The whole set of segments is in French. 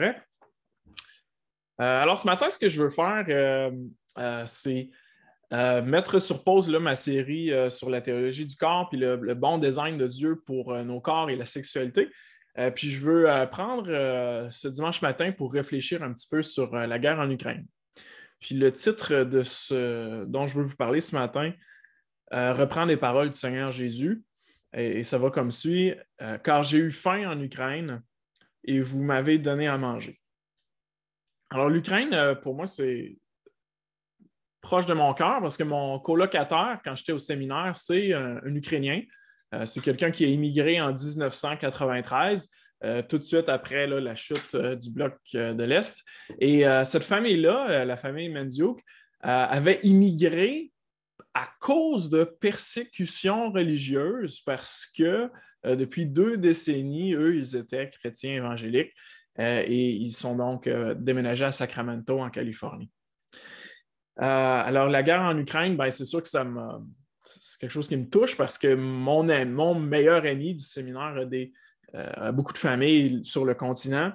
Euh, alors, ce matin, ce que je veux faire, euh, euh, c'est mettre sur pause là, ma série sur la théologie du corps puis le, bon design de Dieu pour nos corps et la sexualité. puis je veux prendre ce dimanche matin pour réfléchir un petit peu sur la guerre en Ukraine. Puis le titre de ce dont je veux vous parler ce matin reprend les paroles du Seigneur Jésus et ça va comme suit Car j'ai eu faim en Ukraine et vous m'avez donné à manger. Alors, l'Ukraine, euh, pour moi, c'est proche de mon cœur parce que mon colocataire, quand j'étais au séminaire, c'est euh, un, Ukrainien. Euh, c'est quelqu'un qui a immigré en 1993, tout de suite après la chute du bloc de l'Est. Et cette famille-là, la famille Mendiouk, avait immigré à cause de persécutions religieuses parce que euh, depuis deux décennies, eux, ils étaient chrétiens évangéliques euh, et ils sont donc euh, déménagés à Sacramento, en Californie. alors, la guerre en Ukraine, ben, c'est sûr que ça c'est quelque chose qui me touche parce que mon, meilleur ami du séminaire a, beaucoup de familles sur le continent.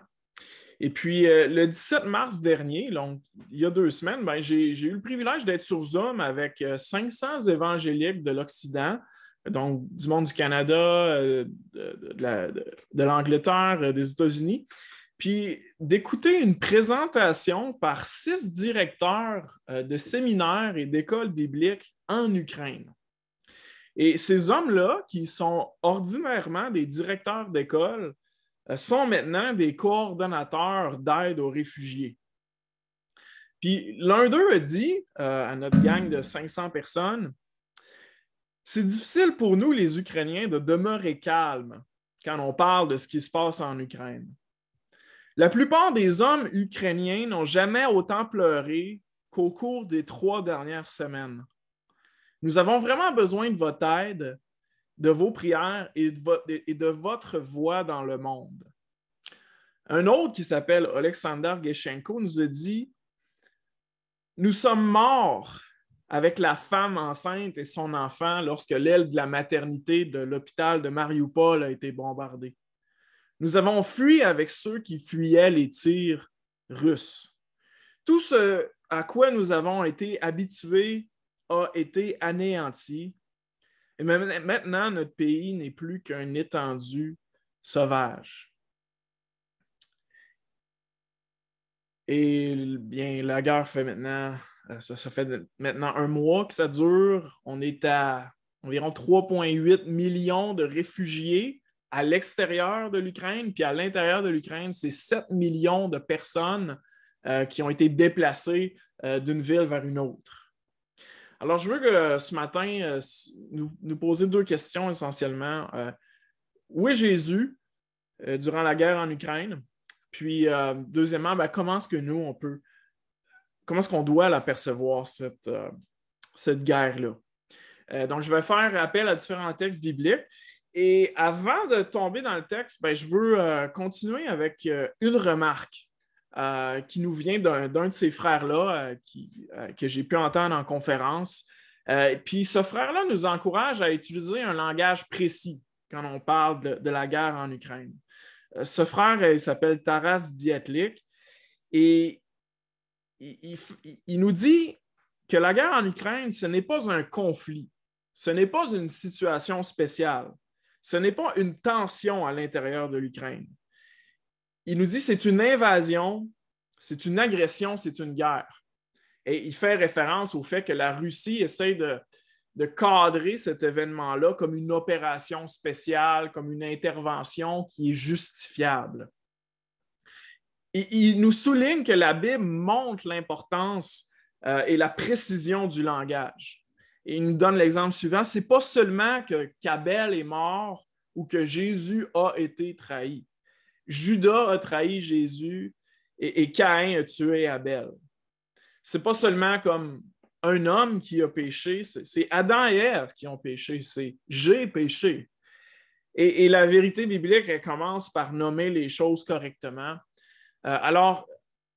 Et puis, le 17 mars dernier, donc, il y a deux semaines, ben, j'ai eu le privilège d'être sur Zoom avec 500 évangéliques de l'Occident donc du monde du Canada, euh, de l'Angleterre, euh, des États-Unis, puis d'écouter une présentation par six directeurs euh, de séminaires et d'écoles bibliques en Ukraine. Et ces hommes-là, qui sont ordinairement des directeurs d'école, sont maintenant des coordonnateurs d'aide aux réfugiés. Puis l'un d'eux a dit à notre gang de 500 personnes, c'est difficile pour nous, les Ukrainiens, de demeurer calmes quand on parle de ce qui se passe en Ukraine. La plupart des hommes ukrainiens n'ont jamais autant pleuré qu'au cours des trois dernières semaines. Nous avons vraiment besoin de votre aide, de vos prières et de, votre voix dans le monde. Un autre qui s'appelle Oleksandr Geshenko nous a dit Nous sommes morts avec la femme enceinte et son enfant lorsque l'aile de la maternité de l'hôpital de Mariupol a été bombardée. Nous avons fui avec ceux qui fuyaient les tirs russes. Tout ce à quoi nous avons été habitués a été anéanti. Et maintenant, notre pays n'est plus qu'un étendu sauvage. Et bien, la guerre fait maintenant euh, ça, fait maintenant un mois que ça dure. On est à environ 3,8 millions de réfugiés à l'extérieur de l'Ukraine, puis à l'intérieur de l'Ukraine, c'est 7 millions de personnes euh, qui ont été déplacées euh, d'une ville vers une autre. Alors, je veux que ce matin, nous, poser deux questions essentiellement. où est Jésus durant la guerre en Ukraine? Puis, deuxièmement, ben, comment est-ce que nous, on peut comment est-ce qu'on doit l'apercevoir, cette, euh, cette guerre-là? Euh, donc, je vais faire appel à différents textes bibliques. Et avant de tomber dans le texte, ben, je veux euh, continuer avec une remarque qui nous vient d'un de ces frères-là que j'ai pu entendre en conférence. puis ce frère-là nous encourage à utiliser un langage précis quand on parle de, la guerre en Ukraine. ce frère, il s'appelle Taras Diatlik et il, nous dit que la guerre en Ukraine, ce n'est pas un conflit, ce n'est pas une situation spéciale, ce n'est pas une tension à l'intérieur de l'Ukraine. Il nous dit c'est une invasion, c'est une agression, c'est une guerre. Et il fait référence au fait que la Russie essaie de cadrer cet événement-là comme une opération spéciale, comme une intervention qui est justifiable il, nous souligne que la Bible montre l'importance euh, et la précision du langage. Et il nous donne l'exemple suivant, n'est pas seulement que est mort ou que Jésus a été trahi. Judas a trahi Jésus et, Caïn a tué Abel. C'est pas seulement comme un homme qui a péché, c'est Adam et Ève qui ont péché, c'est j'ai péché. Et, et, la vérité biblique, elle commence par nommer les choses correctement euh, alors,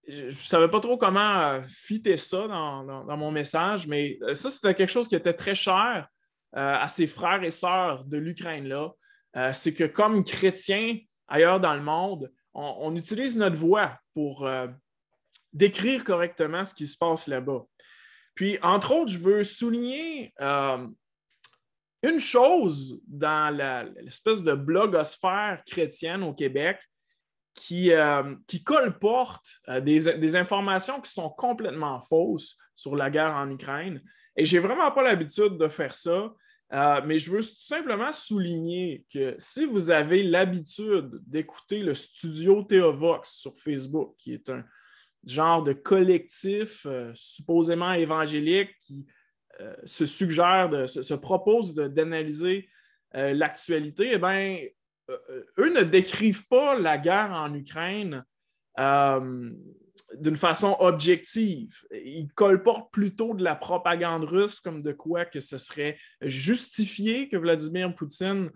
je ne savais pas trop comment euh, fiter ça dans, mon message, mais euh, ça, c'était quelque chose qui était très cher à ses frères et sœurs de l'Ukraine-là. c'est que comme chrétiens ailleurs dans le monde, on, utilise notre voix pour décrire correctement ce qui se passe là-bas. Puis, entre autres, je veux souligner une chose dans l'espèce de blogosphère chrétienne au Québec qui, euh, qui colportent euh, des, informations qui sont complètement fausses sur la guerre en Ukraine. Et je n'ai vraiment pas l'habitude de faire ça, euh, mais je veux simplement souligner que si vous avez l'habitude d'écouter le studio Theovox sur Facebook, qui est un genre de collectif supposément évangélique qui se suggère, de, se, se propose d'analyser l'actualité, eh bien, euh, euh, eux ne décrivent pas la guerre en Ukraine euh, d'une façon objective. Ils colportent plutôt de la propagande russe comme de quoi que ce serait justifié que Vladimir Poutine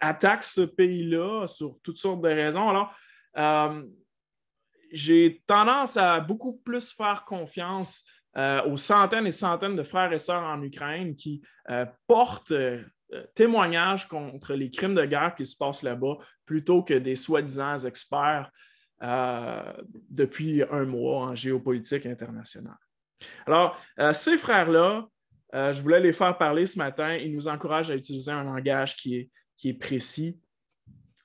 attaque ce pays-là sur toutes sortes de raisons. Alors, j'ai tendance à beaucoup plus faire confiance aux centaines et centaines de frères et sœurs en Ukraine qui portent euh, témoignages contre les crimes de guerre qui se passent là-bas plutôt que des soi-disant experts euh, depuis un mois en géopolitique internationale. Alors, euh, ces frères-là, je voulais les faire parler ce matin. Ils nous encouragent à utiliser un langage qui est, qui est précis.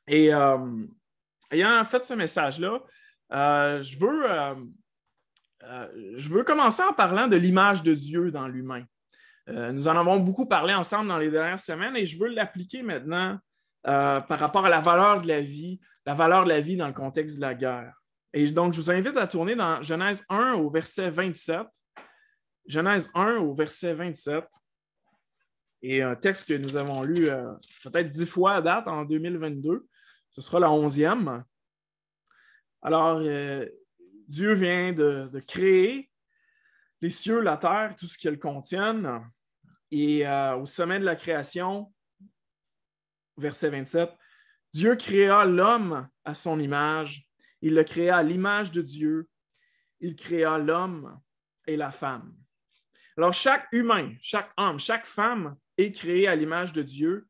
Et ayant fait ce message-là, je, veux, je veux commencer en parlant de l'image de Dieu dans l'humain. Euh, nous en avons beaucoup parlé ensemble dans les dernières semaines et je veux l'appliquer maintenant euh, par rapport à la valeur de la vie, la valeur de la vie dans le contexte de la guerre. Et donc, je vous invite à tourner dans Genèse 1 au verset 27. Genèse 1 au verset 27. Et un texte que nous avons lu euh, peut-être dix fois à date en 2022. Ce sera la onzième. Alors, Dieu vient de, de créer les cieux, la terre, tout ce qu'elles contiennent. Et euh, au sommet de la création, verset 27, Dieu créa l'homme à son image. Il le créa à l'image de Dieu. Il créa l'homme et la femme. Alors, chaque humain, chaque homme, chaque femme est créé à l'image de Dieu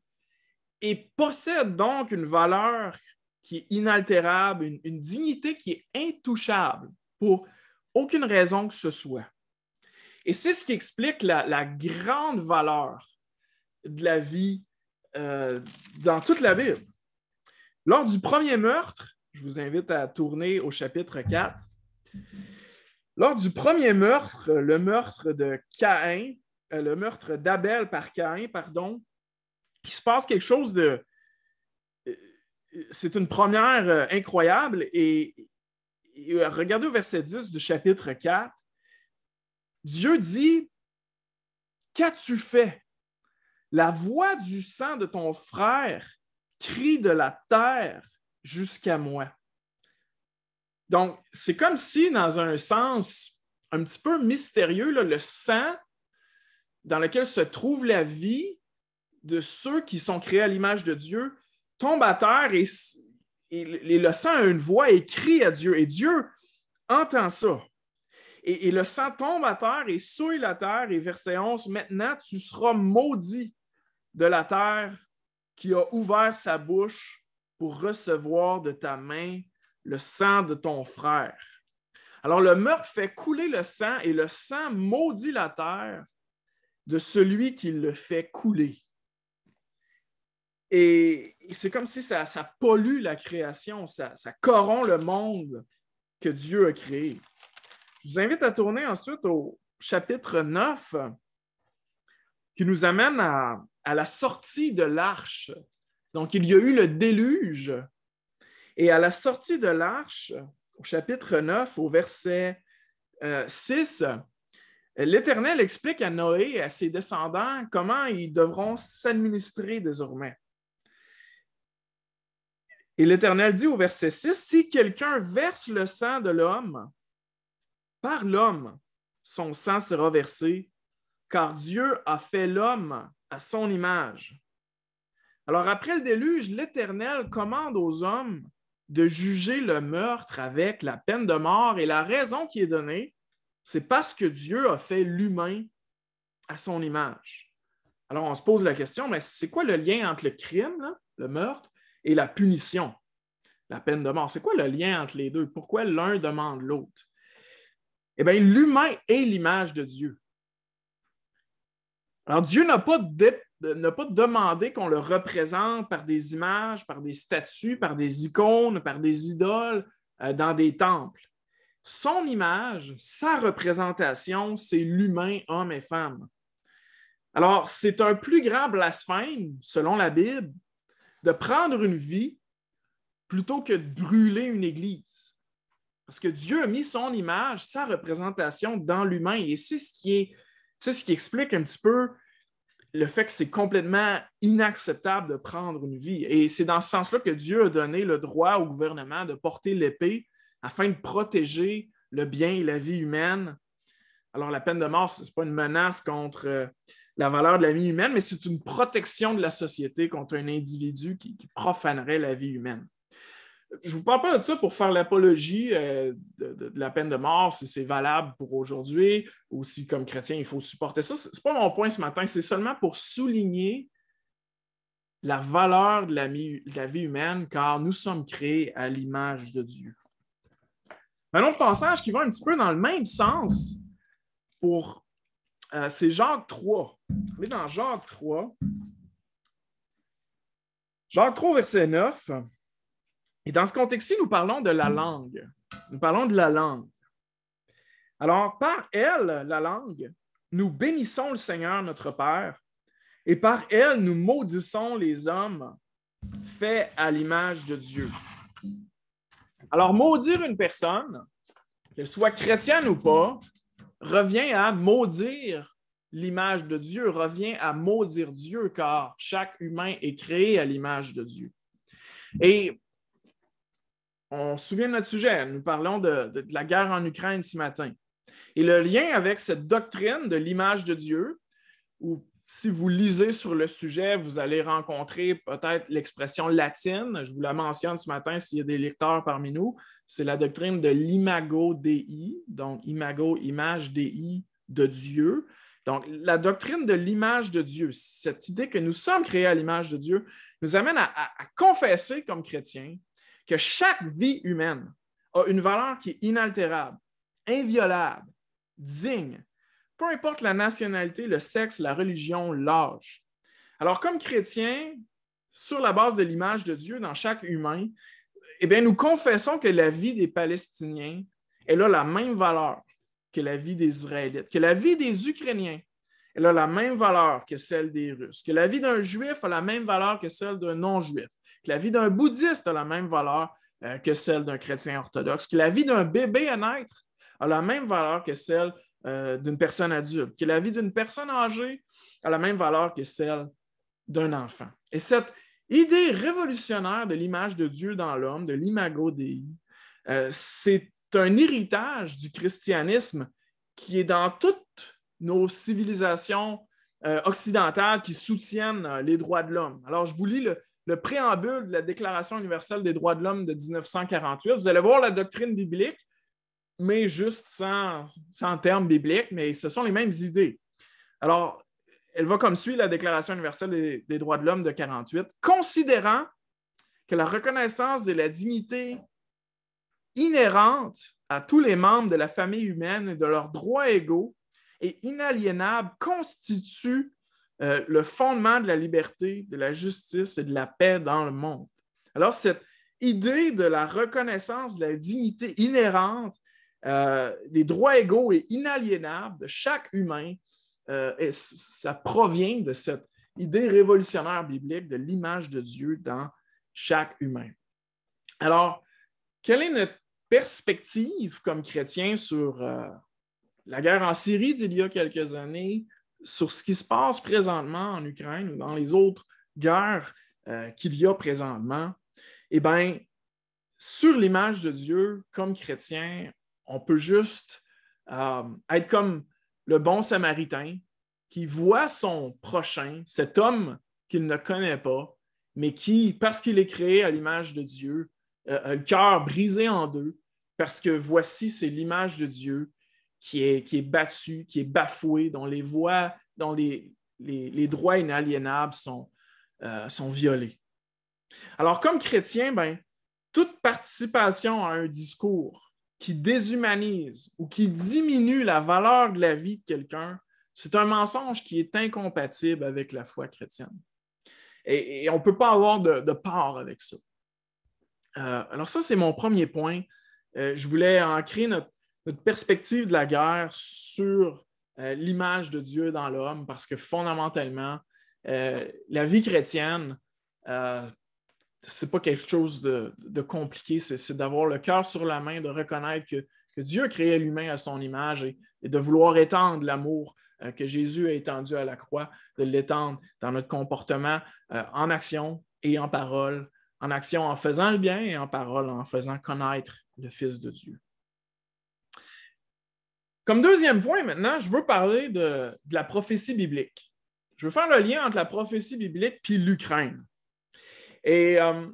et possède donc une valeur qui est inaltérable, une dignité qui est intouchable pour aucune raison que ce soit. Et c'est ce qui explique la, grande valeur de la vie euh, dans toute la Bible. Lors du premier meurtre, je vous invite à tourner au chapitre 4. Lors du premier meurtre, le meurtre de Caïn, euh, le meurtre d'Abel par Caïn, pardon, il se passe quelque chose de. C'est une première euh, incroyable et, et regardez au verset 10 du chapitre 4. Dieu dit, Qu'as-tu fait? La voix du sang de ton frère crie de la terre jusqu'à moi. Donc, c'est comme si, dans un sens un petit peu mystérieux, le sang dans lequel se trouve la vie de ceux qui sont créés à l'image de Dieu tombe à terre et, et le sang a une voix et crie à Dieu. Et Dieu entend ça. Et, le sang tombe à terre et souille la terre. Et verset 11, maintenant tu seras maudit de la terre qui a ouvert sa bouche pour recevoir de ta main le sang de ton frère. Alors le meurtre fait couler le sang et le sang maudit la terre de celui qui le fait couler. Et c'est comme si ça, ça, pollue la création, ça, ça corrompt le monde que Dieu a créé. Je vous invite à tourner ensuite au chapitre 9 qui nous amène à, la sortie de l'arche. Donc, il y a eu le déluge. Et à la sortie de l'arche, au chapitre 9, au verset 6, euh, l'Éternel explique à Noé et à ses descendants comment ils devront s'administrer désormais. Et l'Éternel dit au verset 6, Si quelqu'un verse le sang de l'homme par l'homme, son sang sera versé, car Dieu a fait l'homme à son image. Alors après le déluge, l'Éternel commande aux hommes de juger le meurtre avec la peine de mort et la raison qui est donnée, c'est parce que Dieu a fait l'humain à son image. Alors on se pose la question, mais c'est quoi le lien entre le crime, le meurtre, et la punition, la peine de mort? C'est quoi le lien entre les deux? Pourquoi l'un demande l'autre? Eh bien, l'humain est l'image de Dieu. Alors, Dieu n'a pas, pas demandé qu'on le représente par des images, par des statues, par des icônes, par des idoles euh, dans des temples. Son image, sa représentation, c'est l'humain, homme et femme. Alors, c'est un plus grand blasphème, selon la Bible, de prendre une vie plutôt que de brûler une église. Parce que Dieu a mis son image, sa représentation dans l'humain. Et c'est ce, qui est, ce qui explique un petit peu le fait que c'est complètement inacceptable de prendre une vie. Et c'est dans ce sens-là que Dieu a donné le droit au gouvernement de porter l'épée afin de protéger le bien et la vie humaine. Alors, la peine de mort, ce n'est pas une menace contre euh, la valeur de la vie humaine, mais c'est une protection de la société contre un individu qui profanerait la vie humaine je ne vous parle pas de ça pour faire l'apologie euh, de, la peine de mort, si c'est valable pour aujourd'hui ou si, comme chrétien, il faut supporter ça. Ce n'est pas mon point ce matin, c'est seulement pour souligner la valeur de la, vie humaine, car nous sommes créés à l'image de Dieu. Un autre passage qui va un petit peu dans le même sens pour euh, c'est Jacques 3. On est dans Jacques 3. Jacques 3, verset 9. Et dans ce contexte-ci, nous parlons de la mm. langue. Nous parlons de la langue. Alors, par elle, la langue, nous bénissons le Seigneur, notre Père, et par elle, nous maudissons les hommes faits à l'image de Dieu. Alors, maudire une personne, qu'elle soit chrétienne ou pas, revient à maudire l'image de Dieu, revient à maudire Dieu, car chaque humain est créé à l'image de Dieu. Et on se souvient de notre sujet. Nous parlons de, la guerre en Ukraine ce matin. Et le lien avec cette doctrine de l'image de Dieu, ou si vous lisez sur le sujet, vous allez rencontrer peut-être l'expression latine. Je vous la mentionne ce matin s'il y a des lecteurs parmi nous. C'est la doctrine de l'imago Dei, donc imago, image Dei de Dieu. Donc, la doctrine de l'image de Dieu, cette idée que nous sommes créés à l'image de Dieu, nous amène à, à confesser comme chrétiens que chaque vie humaine a une valeur qui est inaltérable, inviolable, digne, peu importe la nationalité, le sexe, la religion, l'âge. Alors, comme chrétiens, sur la base de l'image de Dieu dans chaque humain, eh bien, nous confessons que la vie des Palestiniens, elle a la même valeur que la vie des Israélites, que la vie des Ukrainiens, elle a la même valeur que celle des Russes, que la vie d'un Juif a la même valeur que celle d'un non-Juif, que la vie d'un bouddhiste a la même valeur euh, que celle d'un chrétien orthodoxe, que la vie d'un bébé à naître a la même valeur que celle euh, d'une personne adulte, que la vie d'une personne âgée a la même valeur que celle d'un enfant. Et cette idée révolutionnaire de l'image de Dieu dans l'homme, de l'imago Dei, euh, c'est un héritage du christianisme qui est dans toutes nos civilisations occidentales qui soutiennent les droits de l'homme. Alors, je vous lis le, le préambule de la Déclaration universelle des droits de l'homme de 1948. Vous allez voir la doctrine biblique, mais juste sans, sans termes bibliques, mais ce sont les mêmes idées. Alors, elle va comme suit la Déclaration universelle des, droits de l'homme de 48, considérant que la reconnaissance de la dignité inhérente à tous les membres de la famille humaine et de leurs droits égaux et inaliénables constitue euh, le fondement de la liberté, de la justice et de la paix dans le monde. Alors, cette idée de la reconnaissance de la dignité inhérente, euh, des droits égaux et inaliénables de chaque humain, euh, ça provient de cette idée révolutionnaire biblique de l'image de Dieu dans chaque humain. Alors, quelle est notre perspective comme chrétien sur la guerre en Syrie d'il y a quelques années, sur ce qui se passe présentement en Ukraine ou dans les autres guerres euh, qu'il y a présentement, eh bien, sur l'image de Dieu, comme chrétien, on peut juste euh, être comme le bon samaritain qui voit son prochain, cet homme qu'il ne connaît pas, mais qui, parce qu'il est créé à l'image de Dieu, euh, a le cœur brisé en deux, parce que voici, c'est l'image de Dieu qui est, qui est battu, qui est bafoué, dont les voix, dont les, les, droits inaliénables sont, euh, sont violés. Alors, comme chrétien, ben, toute participation à un discours qui déshumanise ou qui diminue la valeur de la vie de quelqu'un, c'est un mensonge qui est incompatible avec la foi chrétienne. Et, on ne peut pas avoir de, part avec ça. Euh, alors ça, c'est mon premier point. Euh, je voulais ancrer notre, notre perspective de la guerre sur euh, l'image de Dieu dans l'homme, parce que fondamentalement, euh, la vie chrétienne, ce euh, c'est pas quelque chose de, compliqué, c'est d'avoir le cœur sur la main, de reconnaître que, Dieu a créé l'humain à son image et de vouloir étendre l'amour que Jésus a étendu à la croix, de l'étendre dans notre comportement en action et en parole, en action en faisant le bien et en parole en faisant connaître le Fils de Dieu. Comme deuxième point maintenant, je veux parler de, la prophétie biblique. Je veux faire le lien entre la prophétie biblique et l'Ukraine. Et euh,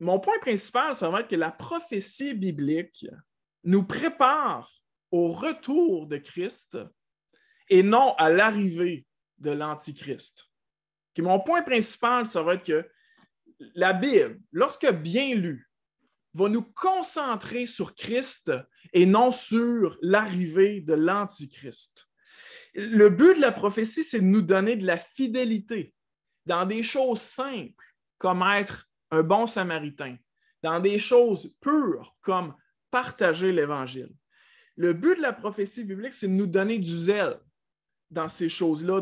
mon point principal, ça va être que la prophétie biblique nous prépare au retour de Christ et non à l'arrivée de l'Antichrist. mon point principal, ça va être que la Bible, lorsque bien lue, va nous concentrer sur Christ et non sur l'arrivée de l'Antichrist. Le but de la prophétie, c'est de nous donner de la fidélité dans des choses simples comme être un bon samaritain, dans des choses pures comme partager l'Évangile. Le but de la prophétie biblique, c'est de nous donner du zèle dans ces choses-là,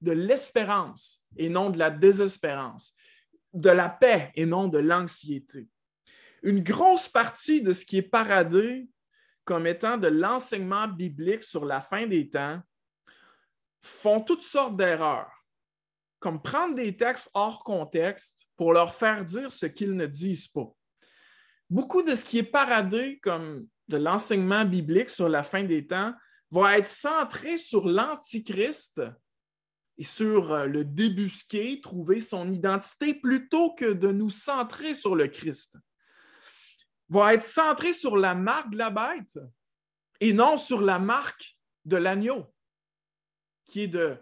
de l'espérance et non de la désespérance, de la paix et non de l'anxiété une grosse partie de ce qui est paradé comme étant de l'enseignement biblique sur la fin des temps font toutes sortes d'erreurs, comme prendre des textes hors contexte pour leur faire dire ce qu'ils ne disent pas. Beaucoup de ce qui est paradé comme de l'enseignement biblique sur la fin des temps va être centré sur l'Antichrist et sur euh, le débusquer, trouver son identité, plutôt que de nous centrer sur le Christ va être centré sur la marque de la bête et non sur la marque de l'agneau, qui est de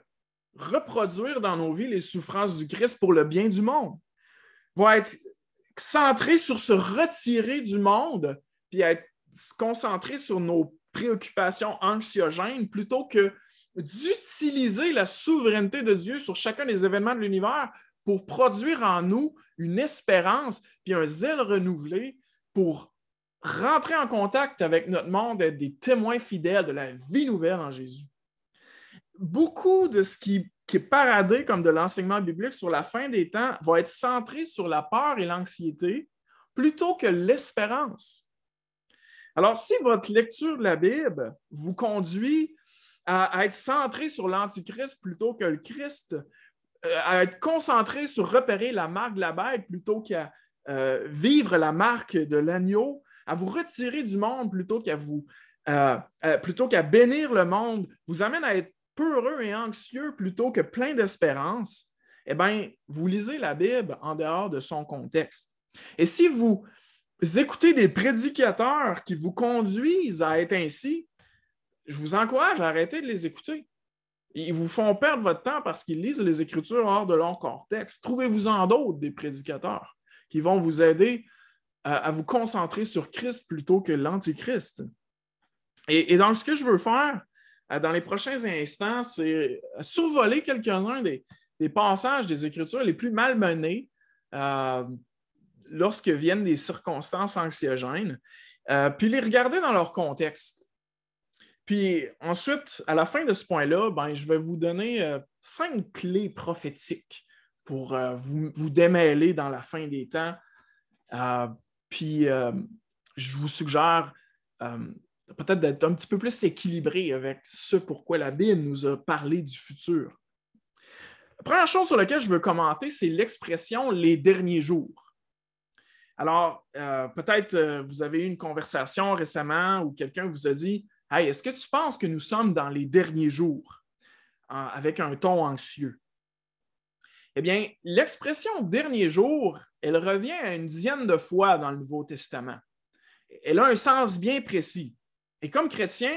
reproduire dans nos vies les souffrances du Christ pour le bien du monde, va être centré sur se retirer du monde, puis être concentré sur nos préoccupations anxiogènes plutôt que d'utiliser la souveraineté de Dieu sur chacun des événements de l'univers pour produire en nous une espérance, puis un zèle renouvelé, pour rentrer en contact avec notre monde, être des témoins fidèles de la vie nouvelle en Jésus. Beaucoup de ce qui, est paradé comme de l'enseignement biblique sur la fin des temps va être centré sur la peur et l'anxiété plutôt que l'espérance. Alors, si votre lecture de la Bible vous conduit à, à être centré sur l'Antichrist plutôt que le Christ, euh, à être concentré sur repérer la marque de la bête plutôt qu'à euh, vivre la marque de l'agneau, à vous retirer du monde plutôt qu'à vous euh, euh, plutôt qu'à bénir le monde, vous amène à être peureux et anxieux plutôt que plein d'espérance, eh bien, vous lisez la Bible en dehors de son contexte. Et si vous écoutez des prédicateurs qui vous conduisent à être ainsi, je vous encourage à arrêter de les écouter. Ils vous font perdre votre temps parce qu'ils lisent les Écritures hors de leur contexte. Trouvez-vous en d'autres des prédicateurs qui vont vous aider à, vous concentrer sur Christ plutôt que l'Antichrist. Et, donc, ce que je veux faire euh, dans les prochains instants, c'est euh, survoler quelques-uns des, passages des Écritures les plus malmenés euh, lorsque viennent des circonstances anxiogènes, puis les regarder dans leur contexte. Puis ensuite, à la fin de ce point-là, ben, je vais vous donner cinq clés prophétiques pour euh, vous, démêler dans la fin des temps. Euh, puis, euh, je vous suggère peut-être d'être un petit peu plus équilibré avec ce pourquoi la Bible nous a parlé du futur. La première chose sur laquelle je veux commenter, c'est l'expression les derniers jours. Alors, peut-être vous avez eu une conversation récemment où quelqu'un vous a dit est-ce que tu penses que nous sommes dans les derniers jours avec un ton anxieux eh bien, l'expression dernier jour, elle revient à une dizaine de fois dans le Nouveau Testament. Elle a un sens bien précis. Et comme chrétien,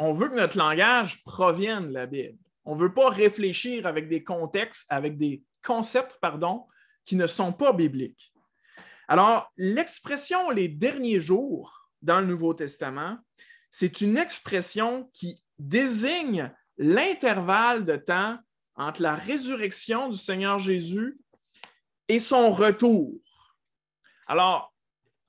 on veut que notre langage provienne de la Bible. On ne veut pas réfléchir avec des contextes, avec des concepts, pardon, qui ne sont pas bibliques. Alors, l'expression les derniers jours dans le Nouveau Testament, c'est une expression qui désigne l'intervalle de temps entre la résurrection du Seigneur Jésus et son retour. Alors,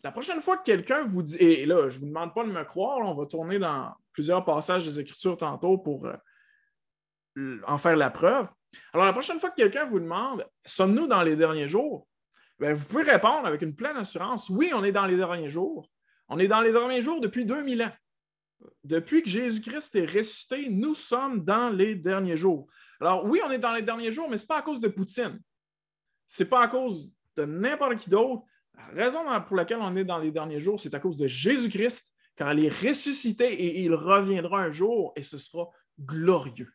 la prochaine fois que quelqu'un vous dit, et là, je ne vous demande pas de me croire, on va tourner dans plusieurs passages des Écritures tantôt pour euh, en faire la preuve. Alors, la prochaine fois que quelqu'un vous demande, sommes-nous dans les derniers jours? Ben, vous pouvez répondre avec une pleine assurance, oui, on est dans les derniers jours. On est dans les derniers jours depuis 2000 ans. Depuis que Jésus-Christ est ressuscité, nous sommes dans les derniers jours. Alors oui, on est dans les derniers jours, mais ce n'est pas à cause de Poutine. Ce n'est pas à cause de n'importe qui d'autre. La raison pour laquelle on est dans les derniers jours, c'est à cause de Jésus-Christ, quand il est ressuscité et il reviendra un jour et ce sera glorieux.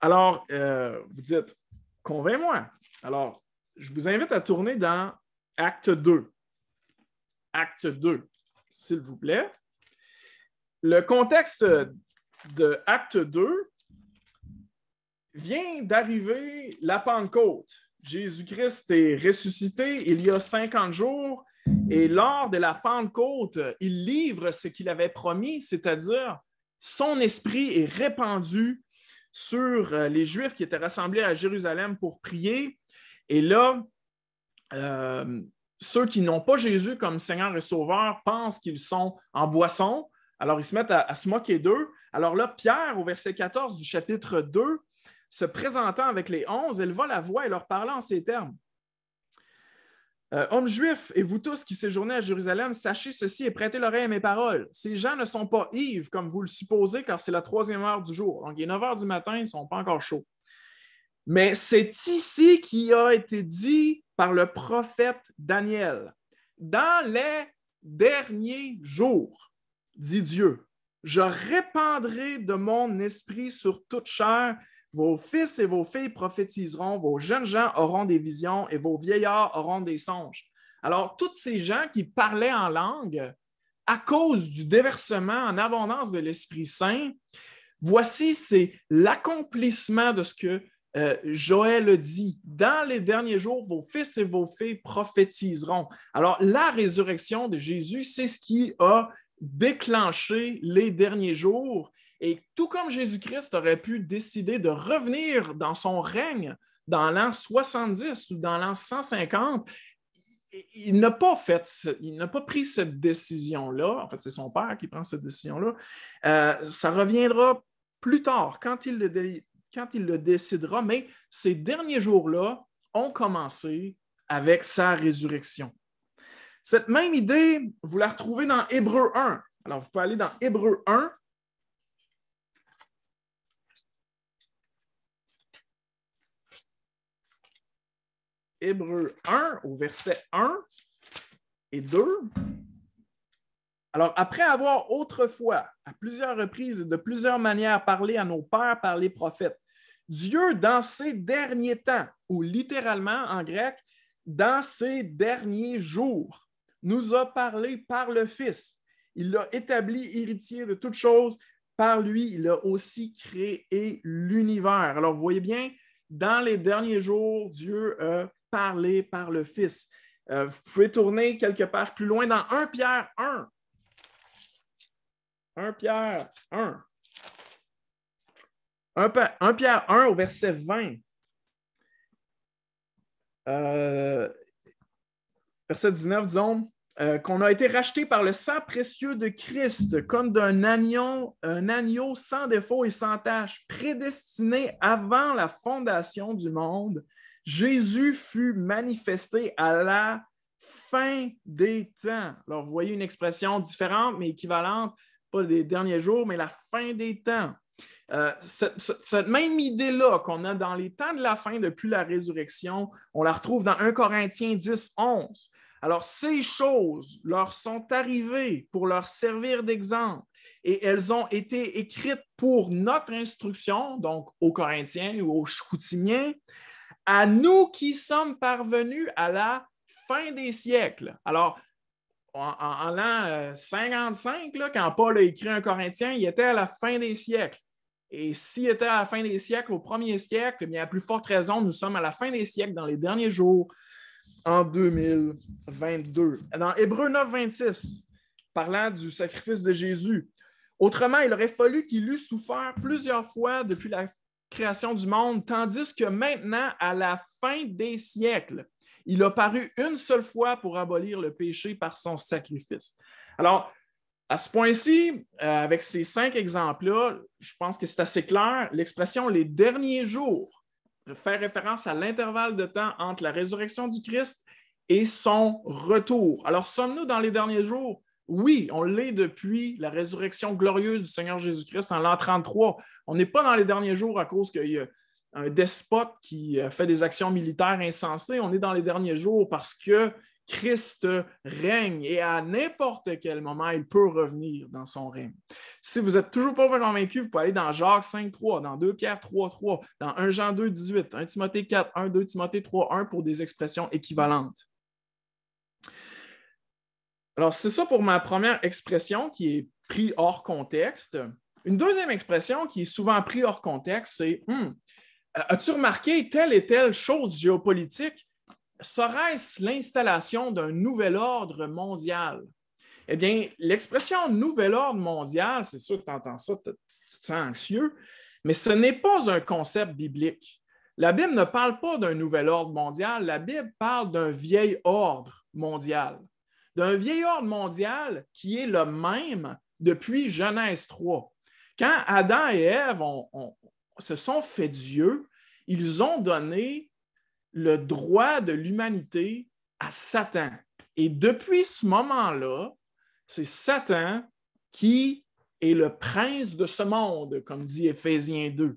Alors, euh, vous dites, convainc-moi. Alors, je vous invite à tourner dans Acte 2. Acte 2 s'il vous plaît. Le contexte de Acte 2 vient d'arriver la Pentecôte. Jésus-Christ est ressuscité il y a 50 jours et lors de la Pentecôte, il livre ce qu'il avait promis, c'est-à-dire son esprit est répandu sur euh, les Juifs qui étaient rassemblés à Jérusalem pour prier. Et là, euh, ceux qui n'ont pas Jésus comme Seigneur et Sauveur pensent qu'ils sont en boisson, alors ils se mettent à, se moquer d'eux. Alors là, Pierre, au verset 14 du chapitre 2, se présentant avec les onze, va la voix et leur parla en ces termes. Euh, hommes juifs, et vous tous qui séjournez à Jérusalem, sachez ceci et prêtez l'oreille à mes paroles. Ces gens ne sont pas Yves, comme vous le supposez, car c'est la troisième heure du jour. Donc, il est 9 heures du matin, ils ne sont pas encore chauds. Mais c'est ici qui a été dit par le prophète Daniel. Dans les derniers jours, dit Dieu, je répandrai de mon esprit sur toute chair. Vos fils et vos filles prophétiseront, vos jeunes gens auront des visions et vos vieillards auront des songes. Alors, tous ces gens qui parlaient en langue, à cause du déversement en abondance de l'Esprit Saint, voici, c'est l'accomplissement de ce que euh, « Joël Joël dit, dans les derniers jours, vos fils et vos filles prophétiseront. Alors, la résurrection de Jésus, c'est ce qui a déclenché les derniers jours. Et tout comme Jésus-Christ aurait pu décider de revenir dans son règne dans l'an 70 ou dans l'an 150, il n'a pas fait, il n'a pas pris cette décision-là. En fait, c'est son père qui prend cette décision-là. Euh, ça reviendra plus tard, quand il le, quand il le décidera, mais ces derniers jours-là ont commencé avec sa résurrection. Cette même idée, vous la retrouvez dans Hébreu 1. Alors, vous pouvez aller dans Hébreu 1. Hébreu 1 au verset 1 et 2. Alors, après avoir autrefois, à plusieurs reprises et de plusieurs manières, parlé à nos pères par les prophètes, Dieu, dans ces derniers temps, ou littéralement en grec, dans ces derniers jours, nous a parlé par le Fils. Il l'a établi héritier de toutes choses. Par lui, il a aussi créé l'univers. Alors, vous voyez bien, dans les derniers jours, Dieu a parlé par le Fils. Euh, vous pouvez tourner quelques pages plus loin dans 1 Pierre 1. 1 Pierre 1. 1, Pierre 1 au verset 20. Euh, verset 19, disons, euh, qu'on a été racheté par le sang précieux de Christ, comme d'un agneau, un agneau sans défaut et sans tâche, prédestiné avant la fondation du monde. Jésus fut manifesté à la fin des temps. Alors, vous voyez une expression différente, mais équivalente, pas des derniers jours, mais la fin des temps. Euh, cette, même idée-là qu'on a dans les temps de la fin depuis la résurrection, on la retrouve dans 1 Corinthiens 10, 11. Alors, ces choses leur sont arrivées pour leur servir d'exemple et elles ont été écrites pour notre instruction, donc aux Corinthiens ou aux Choutiniens, à nous qui sommes parvenus à la fin des siècles. Alors, en, l'an 55, euh, là, quand Paul a écrit un Corinthien, il était à la fin des siècles. Et s'il était à la fin des siècles, au premier siècle, mais bien, à plus forte raison, nous sommes à la fin des siècles, dans les derniers jours, en 2022. Dans Hébreu 9, 26, parlant du sacrifice de Jésus, autrement, il aurait fallu qu'il eût souffert plusieurs fois depuis la création du monde, tandis que maintenant, à la fin des siècles, il a paru une seule fois pour abolir le péché par son sacrifice. Alors, à ce point-ci, euh, avec ces cinq exemples-là, je pense que c'est assez clair. L'expression les derniers jours fait référence à l'intervalle de temps entre la résurrection du Christ et son retour. Alors, sommes-nous dans les derniers jours? Oui, on l'est depuis la résurrection glorieuse du Seigneur Jésus-Christ en l'an 33. On n'est pas dans les derniers jours à cause qu'il y a un despote qui euh, fait des actions militaires insensées. On est dans les derniers jours parce que Christ règne et à n'importe quel moment, il peut revenir dans son règne. Si vous n'êtes toujours pas convaincu, vous pouvez aller dans Jacques 5, 3, dans 2 Pierre 3, 3, dans 1 Jean 2, 18, 1 Timothée 4, 1, 2 Timothée 3, 1 pour des expressions équivalentes. Alors, c'est ça pour ma première expression qui est prise hors contexte. Une deuxième expression qui est souvent prise hors contexte, c'est hmm, As-tu remarqué telle et telle chose géopolitique? Serait-ce l'installation d'un nouvel ordre mondial? Eh bien, l'expression nouvel ordre mondial, c'est sûr que tu entends ça, tu te sens anxieux, mais ce n'est pas un concept biblique. La Bible ne parle pas d'un nouvel ordre mondial, la Bible parle d'un vieil ordre mondial, d'un vieil ordre mondial qui est le même depuis Genèse 3. Quand Adam et Ève ont, se sont fait Dieu, ils ont donné le droit de l'humanité à Satan. Et depuis ce moment-là, c'est Satan qui est le prince de ce monde, comme dit Éphésiens 2.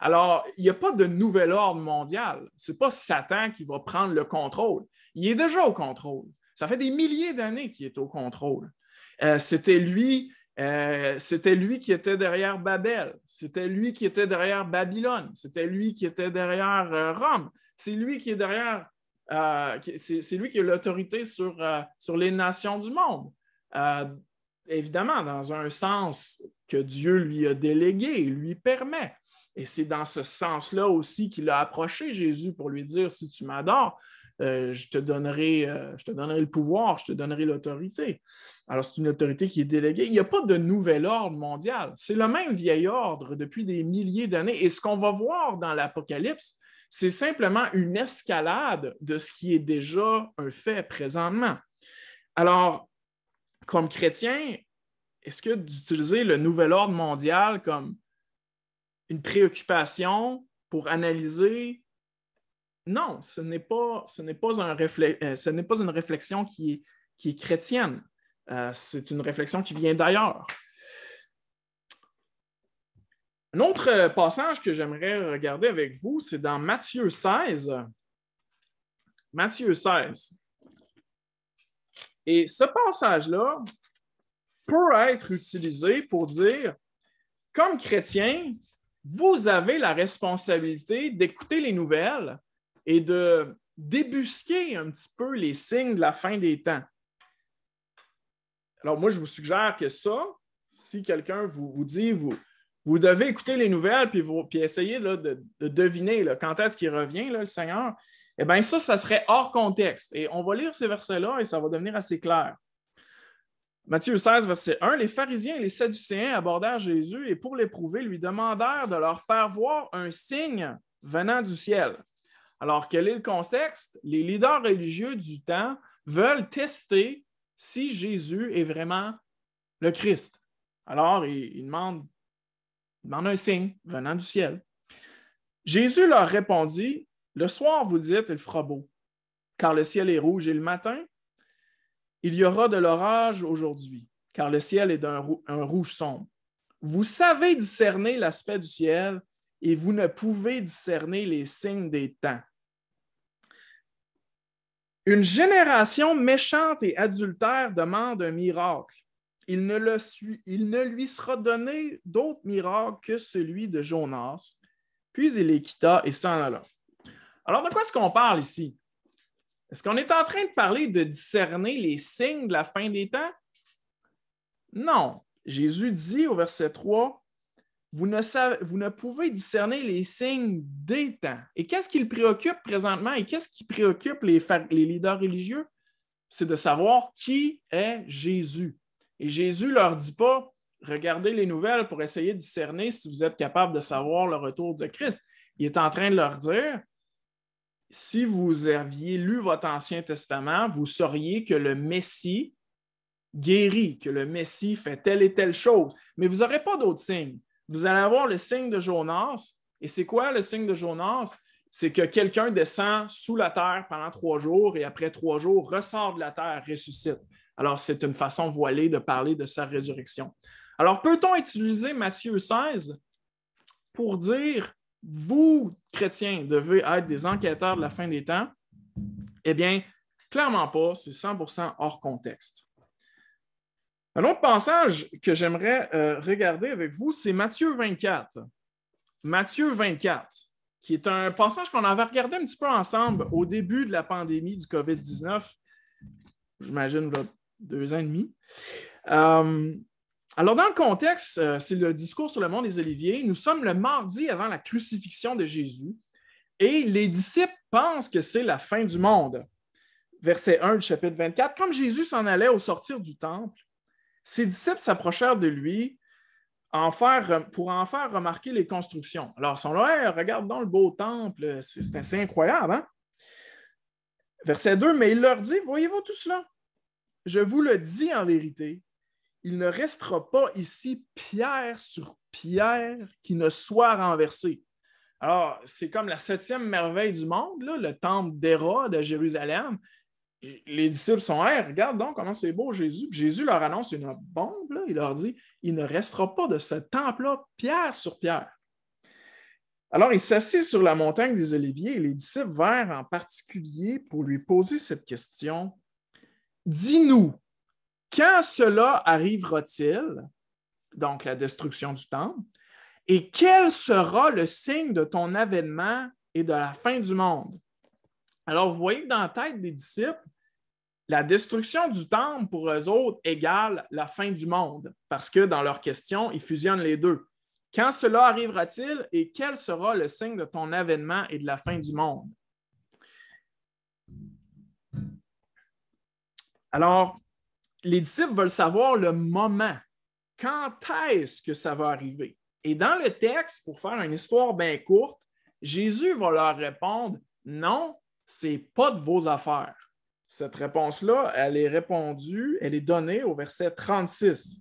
Alors, il n'y a pas de nouvel ordre mondial. Ce n'est pas Satan qui va prendre le contrôle. Il est déjà au contrôle. Ça fait des milliers d'années qu'il est au contrôle. Euh, c'était lui euh, c'était lui qui était derrière Babel, c'était lui qui était derrière Babylone, c'était lui qui était derrière euh, Rome, c'est lui qui est derrière, euh, c'est lui qui a l'autorité sur, sur les nations du monde. évidemment, dans un sens que Dieu lui a délégué, lui permet. Et c'est dans ce sens-là aussi qu'il a approché Jésus pour lui dire, si tu m'adores, euh, je, te donnerai, euh, je te donnerai le pouvoir, je te donnerai l'autorité. Alors, c'est une autorité qui est déléguée. Il n'y a pas de nouvel ordre mondial. C'est le même vieil ordre depuis des milliers d'années. Et ce qu'on va voir dans l'Apocalypse, c'est simplement une escalade de ce qui est déjà un fait présentement. Alors, comme chrétien, est-ce que d'utiliser le nouvel ordre mondial comme une préoccupation pour analyser non, ce n'est pas, ce n'est pas, euh, une réflexion qui est, chrétienne. Euh, c'est une réflexion qui vient d'ailleurs. Un autre euh, passage que j'aimerais regarder avec vous, c'est dans Matthieu 16. Matthieu 16. Et ce passage-là peut être utilisé pour dire, comme chrétien, vous avez la responsabilité d'écouter les nouvelles et de débusquer un petit peu les signes de la fin des temps. Alors moi, je vous suggère que ça, si quelqu'un vous, vous dit, vous, vous devez écouter les nouvelles puis, vous, essayer de, deviner là, quand est-ce qu'il revient, là, le Seigneur, eh bien ça, ça serait hors contexte. Et on va lire ces versets-là et ça va devenir assez clair. Matthieu 16, verset 1, les pharisiens et les sadducéens abordèrent Jésus et pour l'éprouver, lui demandèrent de leur faire voir un signe venant du ciel. Alors, quel est le contexte? Les leaders religieux du temps veulent tester si Jésus est vraiment le Christ. Alors, ils, demandent, demandent un signe venant du ciel. Jésus leur répondit, Le soir, vous dites, il fera beau, car le ciel est rouge, et le matin, il y aura de l'orage aujourd'hui, car le ciel est d'un rouge sombre. Vous savez discerner l'aspect du ciel, et vous ne pouvez discerner les signes des temps. Une génération méchante et adultère demande un miracle. Il ne, le suit, il ne lui sera donné d'autre miracle que celui de Jonas. Puis il les quitta et s'en alla. Alors, de quoi est-ce qu'on parle ici? Est-ce qu'on est en train de parler de discerner les signes de la fin des temps? Non. Jésus dit au verset 3 vous ne, savez, vous ne pouvez discerner les signes des temps. Et qu'est-ce qui le préoccupe présentement et qu'est-ce qui préoccupe les, les leaders religieux? C'est de savoir qui est Jésus. Et Jésus ne leur dit pas, regardez les nouvelles pour essayer de discerner si vous êtes capable de savoir le retour de Christ. Il est en train de leur dire, si vous aviez lu votre Ancien Testament, vous sauriez que le Messie guérit, que le Messie fait telle et telle chose, mais vous n'aurez pas d'autres signes vous allez avoir le signe de Jonas. Et c'est quoi le signe de Jonas? C'est que quelqu'un descend sous la terre pendant trois jours et après trois jours ressort de la terre, ressuscite. Alors, c'est une façon voilée de parler de sa résurrection. Alors, peut-on utiliser Matthieu 16 pour dire, vous, chrétiens, devez être des enquêteurs de la fin des temps? Eh bien, clairement pas, c'est 100% hors contexte. Un autre passage que j'aimerais euh, regarder avec vous, c'est Matthieu 24. Matthieu 24, qui est un passage qu'on avait regardé un petit peu ensemble au début de la pandémie du COVID-19, j'imagine, deux ans et demi. Euh, alors, dans le contexte, euh, c'est le discours sur le monde des Oliviers. Nous sommes le mardi avant la crucifixion de Jésus et les disciples pensent que c'est la fin du monde. Verset 1 du chapitre 24. Comme Jésus s'en allait au sortir du temple, ses disciples s'approchèrent de lui pour en faire remarquer les constructions. Alors, ils sont là, regarde dans le beau temple, c'est assez incroyable. Hein? Verset 2, mais il leur dit, voyez-vous tout cela? Je vous le dis en vérité, il ne restera pas ici pierre sur pierre qui ne soit renversée. Alors, c'est comme la septième merveille du monde, le temple d'Hérode à Jérusalem les disciples sont hey, regarde donc comment c'est beau Jésus. Jésus leur annonce une bombe. Il leur dit Il ne restera pas de ce temple-là pierre sur pierre. Alors, il s'assit sur la montagne des Oliviers et les disciples vinrent en particulier pour lui poser cette question Dis-nous, quand cela arrivera-t-il Donc, la destruction du temple. Et quel sera le signe de ton avènement et de la fin du monde? Alors, vous voyez dans la tête des disciples, la destruction du temple pour eux autres égale la fin du monde, parce que dans leur question, ils fusionnent les deux. Quand cela arrivera-t-il et quel sera le signe de ton avènement et de la fin du monde? Alors, les disciples veulent savoir le moment. Quand est-ce que ça va arriver? Et dans le texte, pour faire une histoire bien courte, Jésus va leur répondre, non, c'est pas de vos affaires. Cette réponse-là, elle est répondue, elle est donnée au verset 36.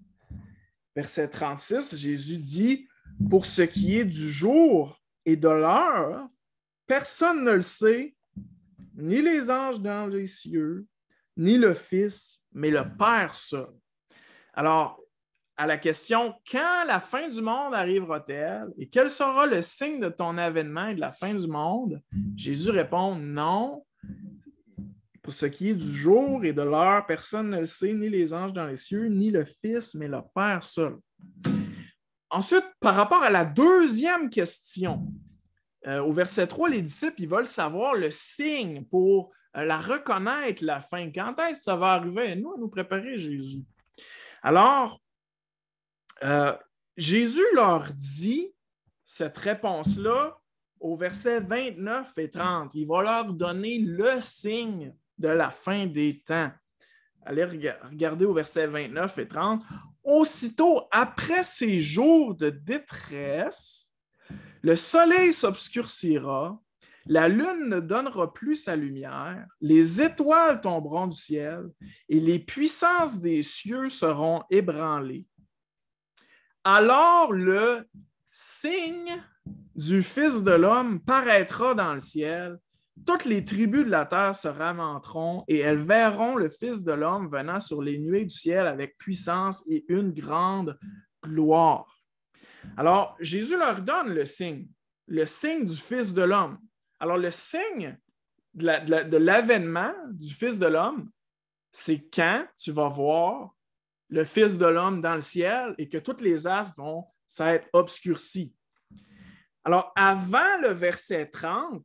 Verset 36, Jésus dit, Pour ce qui est du jour et de l'heure, personne ne le sait, ni les anges dans les cieux, ni le Fils, mais le Père seul. Alors, à la question quand la fin du monde arrivera-t-elle et quel sera le signe de ton avènement et de la fin du monde, Jésus répond non, pour ce qui est du jour et de l'heure, personne ne le sait, ni les anges dans les cieux, ni le Fils, mais le Père seul. Ensuite, par rapport à la deuxième question, euh, au verset 3, les disciples, ils veulent savoir le signe pour euh, la reconnaître, la fin. Quand est-ce que ça va arriver? Nous, à nous préparer Jésus. Alors, euh, Jésus leur dit cette réponse-là au verset 29 et 30. Il va leur donner le signe de la fin des temps. Allez regarder au verset 29 et 30. Aussitôt après ces jours de détresse, le soleil s'obscurcira, la lune ne donnera plus sa lumière, les étoiles tomberont du ciel et les puissances des cieux seront ébranlées. Alors le signe du Fils de l'homme paraîtra dans le ciel toutes les tribus de la terre se ramenteront et elles verront le Fils de l'homme venant sur les nuées du ciel avec puissance et une grande gloire. Alors, Jésus leur donne le signe, le signe du Fils de l'homme. Alors, le signe de l'avènement du Fils de l'homme, c'est quand tu vas voir le Fils de l'homme dans le ciel et que toutes les astres vont s'être obscurcies. Alors, avant le verset 30,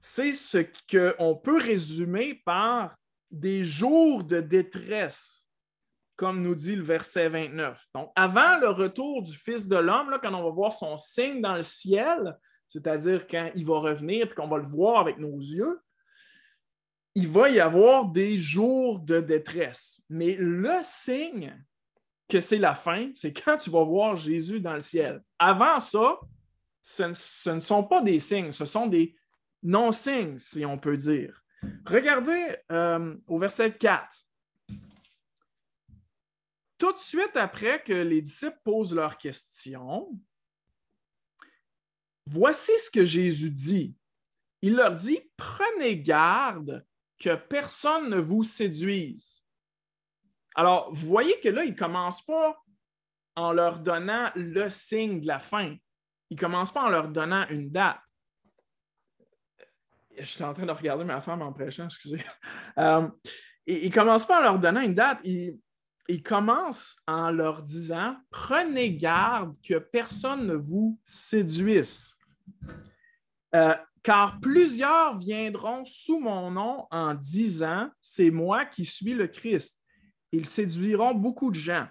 c'est ce qu'on peut résumer par des jours de détresse, comme nous dit le verset 29. Donc, avant le retour du Fils de l'homme, quand on va voir son signe dans le ciel, c'est-à-dire quand il va revenir et qu'on va le voir avec nos yeux, il va y avoir des jours de détresse. Mais le signe que c'est la fin, c'est quand tu vas voir Jésus dans le ciel. Avant ça, ce, ne sont pas des signes, ce sont des, non-signe, si on peut dire. Regardez euh, au verset 4. Tout de suite après que les disciples posent leurs questions, voici ce que Jésus dit. Il leur dit, prenez garde que personne ne vous séduise. Alors, vous voyez que là, il ne commence pas en leur donnant le signe de la fin. Il ne commence pas en leur donnant une date je suis en train de regarder ma femme en prêchant, excusez. il, euh, il, commence pas en leur donnant une date, il, commence en leur disant Prenez garde que personne ne vous séduise. Euh, car plusieurs viendront sous mon nom en disant C'est moi qui suis le Christ. Ils séduiront beaucoup de gens.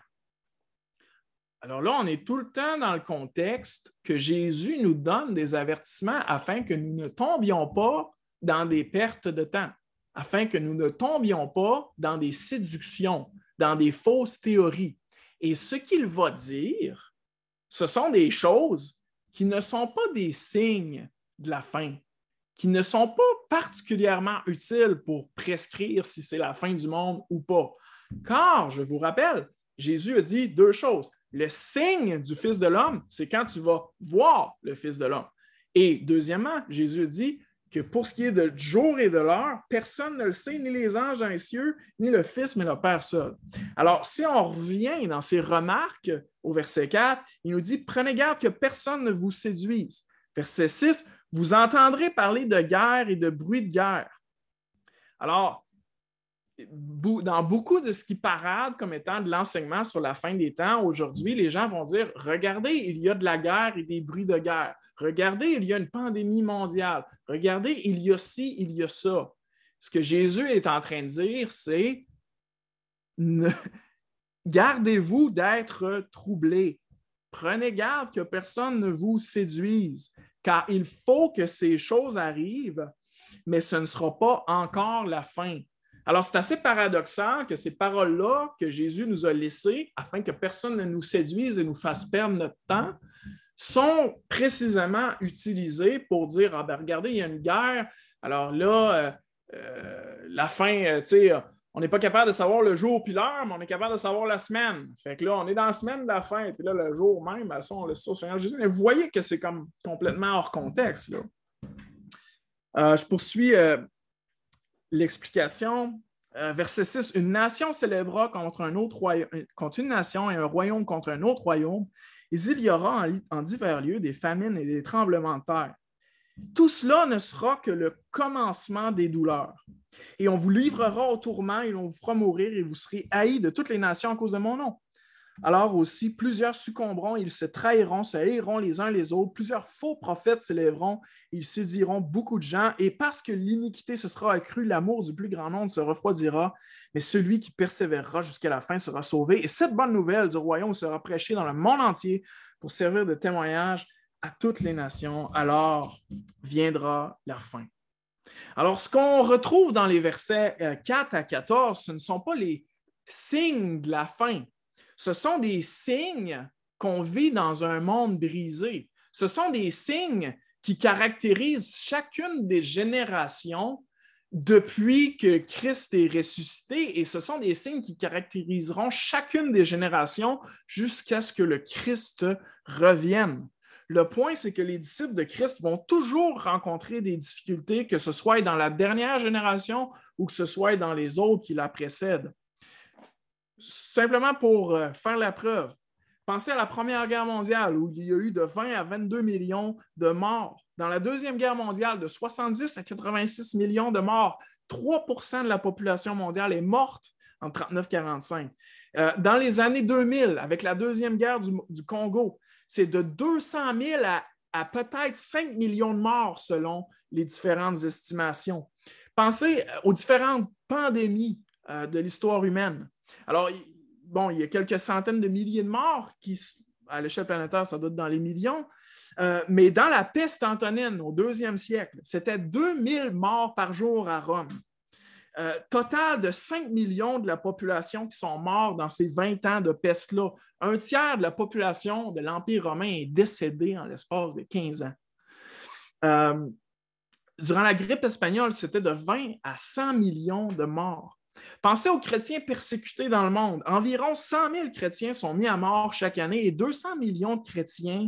Alors là, on est tout le temps dans le contexte que Jésus nous donne des avertissements afin que nous ne tombions pas dans des pertes de temps, afin que nous ne tombions pas dans des séductions, dans des fausses théories. Et ce qu'il va dire, ce sont des choses qui ne sont pas des signes de la fin, qui ne sont pas particulièrement utiles pour prescrire si c'est la fin du monde ou pas. Car, je vous rappelle, Jésus a dit deux choses. Le signe du Fils de l'homme, c'est quand tu vas voir le Fils de l'homme. Et deuxièmement, Jésus dit, pour ce qui est de jour et de l'heure, personne ne le sait, ni les anges dans les cieux, ni le Fils, mais le Père seul. Alors, si on revient dans ses remarques au verset 4, il nous dit Prenez garde que personne ne vous séduise. Verset 6, vous entendrez parler de guerre et de bruit de guerre. Alors, dans beaucoup de ce qui parade comme étant de l'enseignement sur la fin des temps, aujourd'hui, les gens vont dire Regardez, il y a de la guerre et des bruits de guerre. Regardez, il y a une pandémie mondiale. Regardez, il y a ci, il y a ça. Ce que Jésus est en train de dire, c'est gardez-vous d'être troublés. Prenez garde que personne ne vous séduise, car il faut que ces choses arrivent, mais ce ne sera pas encore la fin. Alors, c'est assez paradoxal que ces paroles-là que Jésus nous a laissées, afin que personne ne nous séduise et nous fasse perdre notre temps, sont précisément utilisés pour dire Ah, ben regardez, il y a une guerre, alors là, euh, euh, la fin, euh, tu sais, on n'est pas capable de savoir le jour puis l'heure, mais on est capable de savoir la semaine. Fait que là, on est dans la semaine de la fin, puis là, le jour même, ben, ça, on le sait au Seigneur Jésus. Mais vous voyez que c'est comme complètement hors contexte. Là. je poursuis l'explication. verset 6, une nation célébrera contre, un autre contre une nation et un royaume contre un autre royaume il y aura en, divers lieux des famines et des tremblements de terre. Tout cela ne sera que le commencement des douleurs. Et on vous livrera au tourment et on vous fera mourir et vous serez haïs de toutes les nations à cause de mon nom. Alors aussi, plusieurs succomberont, ils se trahiront, se haïront les uns les autres, plusieurs faux prophètes s'élèveront, ils diront beaucoup de gens, et parce que l'iniquité se sera accrue, l'amour du plus grand nombre se refroidira, mais celui qui persévérera jusqu'à la fin sera sauvé. Et cette bonne nouvelle du royaume sera prêchée dans le monde entier pour servir de témoignage à toutes les nations, alors viendra la fin. Alors, ce qu'on retrouve dans les versets 4 euh, à 14, ce ne sont pas les signes de la fin, ce sont des signes qu'on vit dans un monde brisé. Ce sont des signes qui caractérisent chacune des générations depuis que Christ est ressuscité, et ce sont des signes qui caractériseront chacune des générations jusqu'à ce que le Christ revienne. Le point, c'est que les disciples de Christ vont toujours rencontrer des difficultés, que ce soit dans la dernière génération ou que ce soit dans les autres qui la précèdent simplement pour euh, faire la preuve, pensez à la Première Guerre mondiale où il y a eu de 20 à 22 millions de morts. Dans la Deuxième Guerre mondiale, de 70 à 86 millions de morts. 3 de la population mondiale est morte en 1939 45 euh, dans les années 2000, avec la Deuxième Guerre du, Congo, c'est de 200 000 à, peut-être 5 millions de morts selon les différentes estimations. Pensez euh, aux différentes pandémies de l'histoire humaine. Alors, bon, il y a quelques centaines de milliers de morts qui, à l'échelle planétaire, ça doit dans les millions. Euh, mais dans la peste antonine au deuxième siècle, c'était 2000 morts par jour à Rome. Euh, total de 5 millions de la population qui sont morts dans ces 20 ans de peste-là. Un tiers de la population de l'Empire romain est décédée en l'espace de 15 ans. Euh, durant la grippe espagnole, c'était de 20 à 100 millions de morts. Pensez aux chrétiens persécutés dans le monde. Environ 100 000 chrétiens sont mis à mort chaque année et 200 millions de chrétiens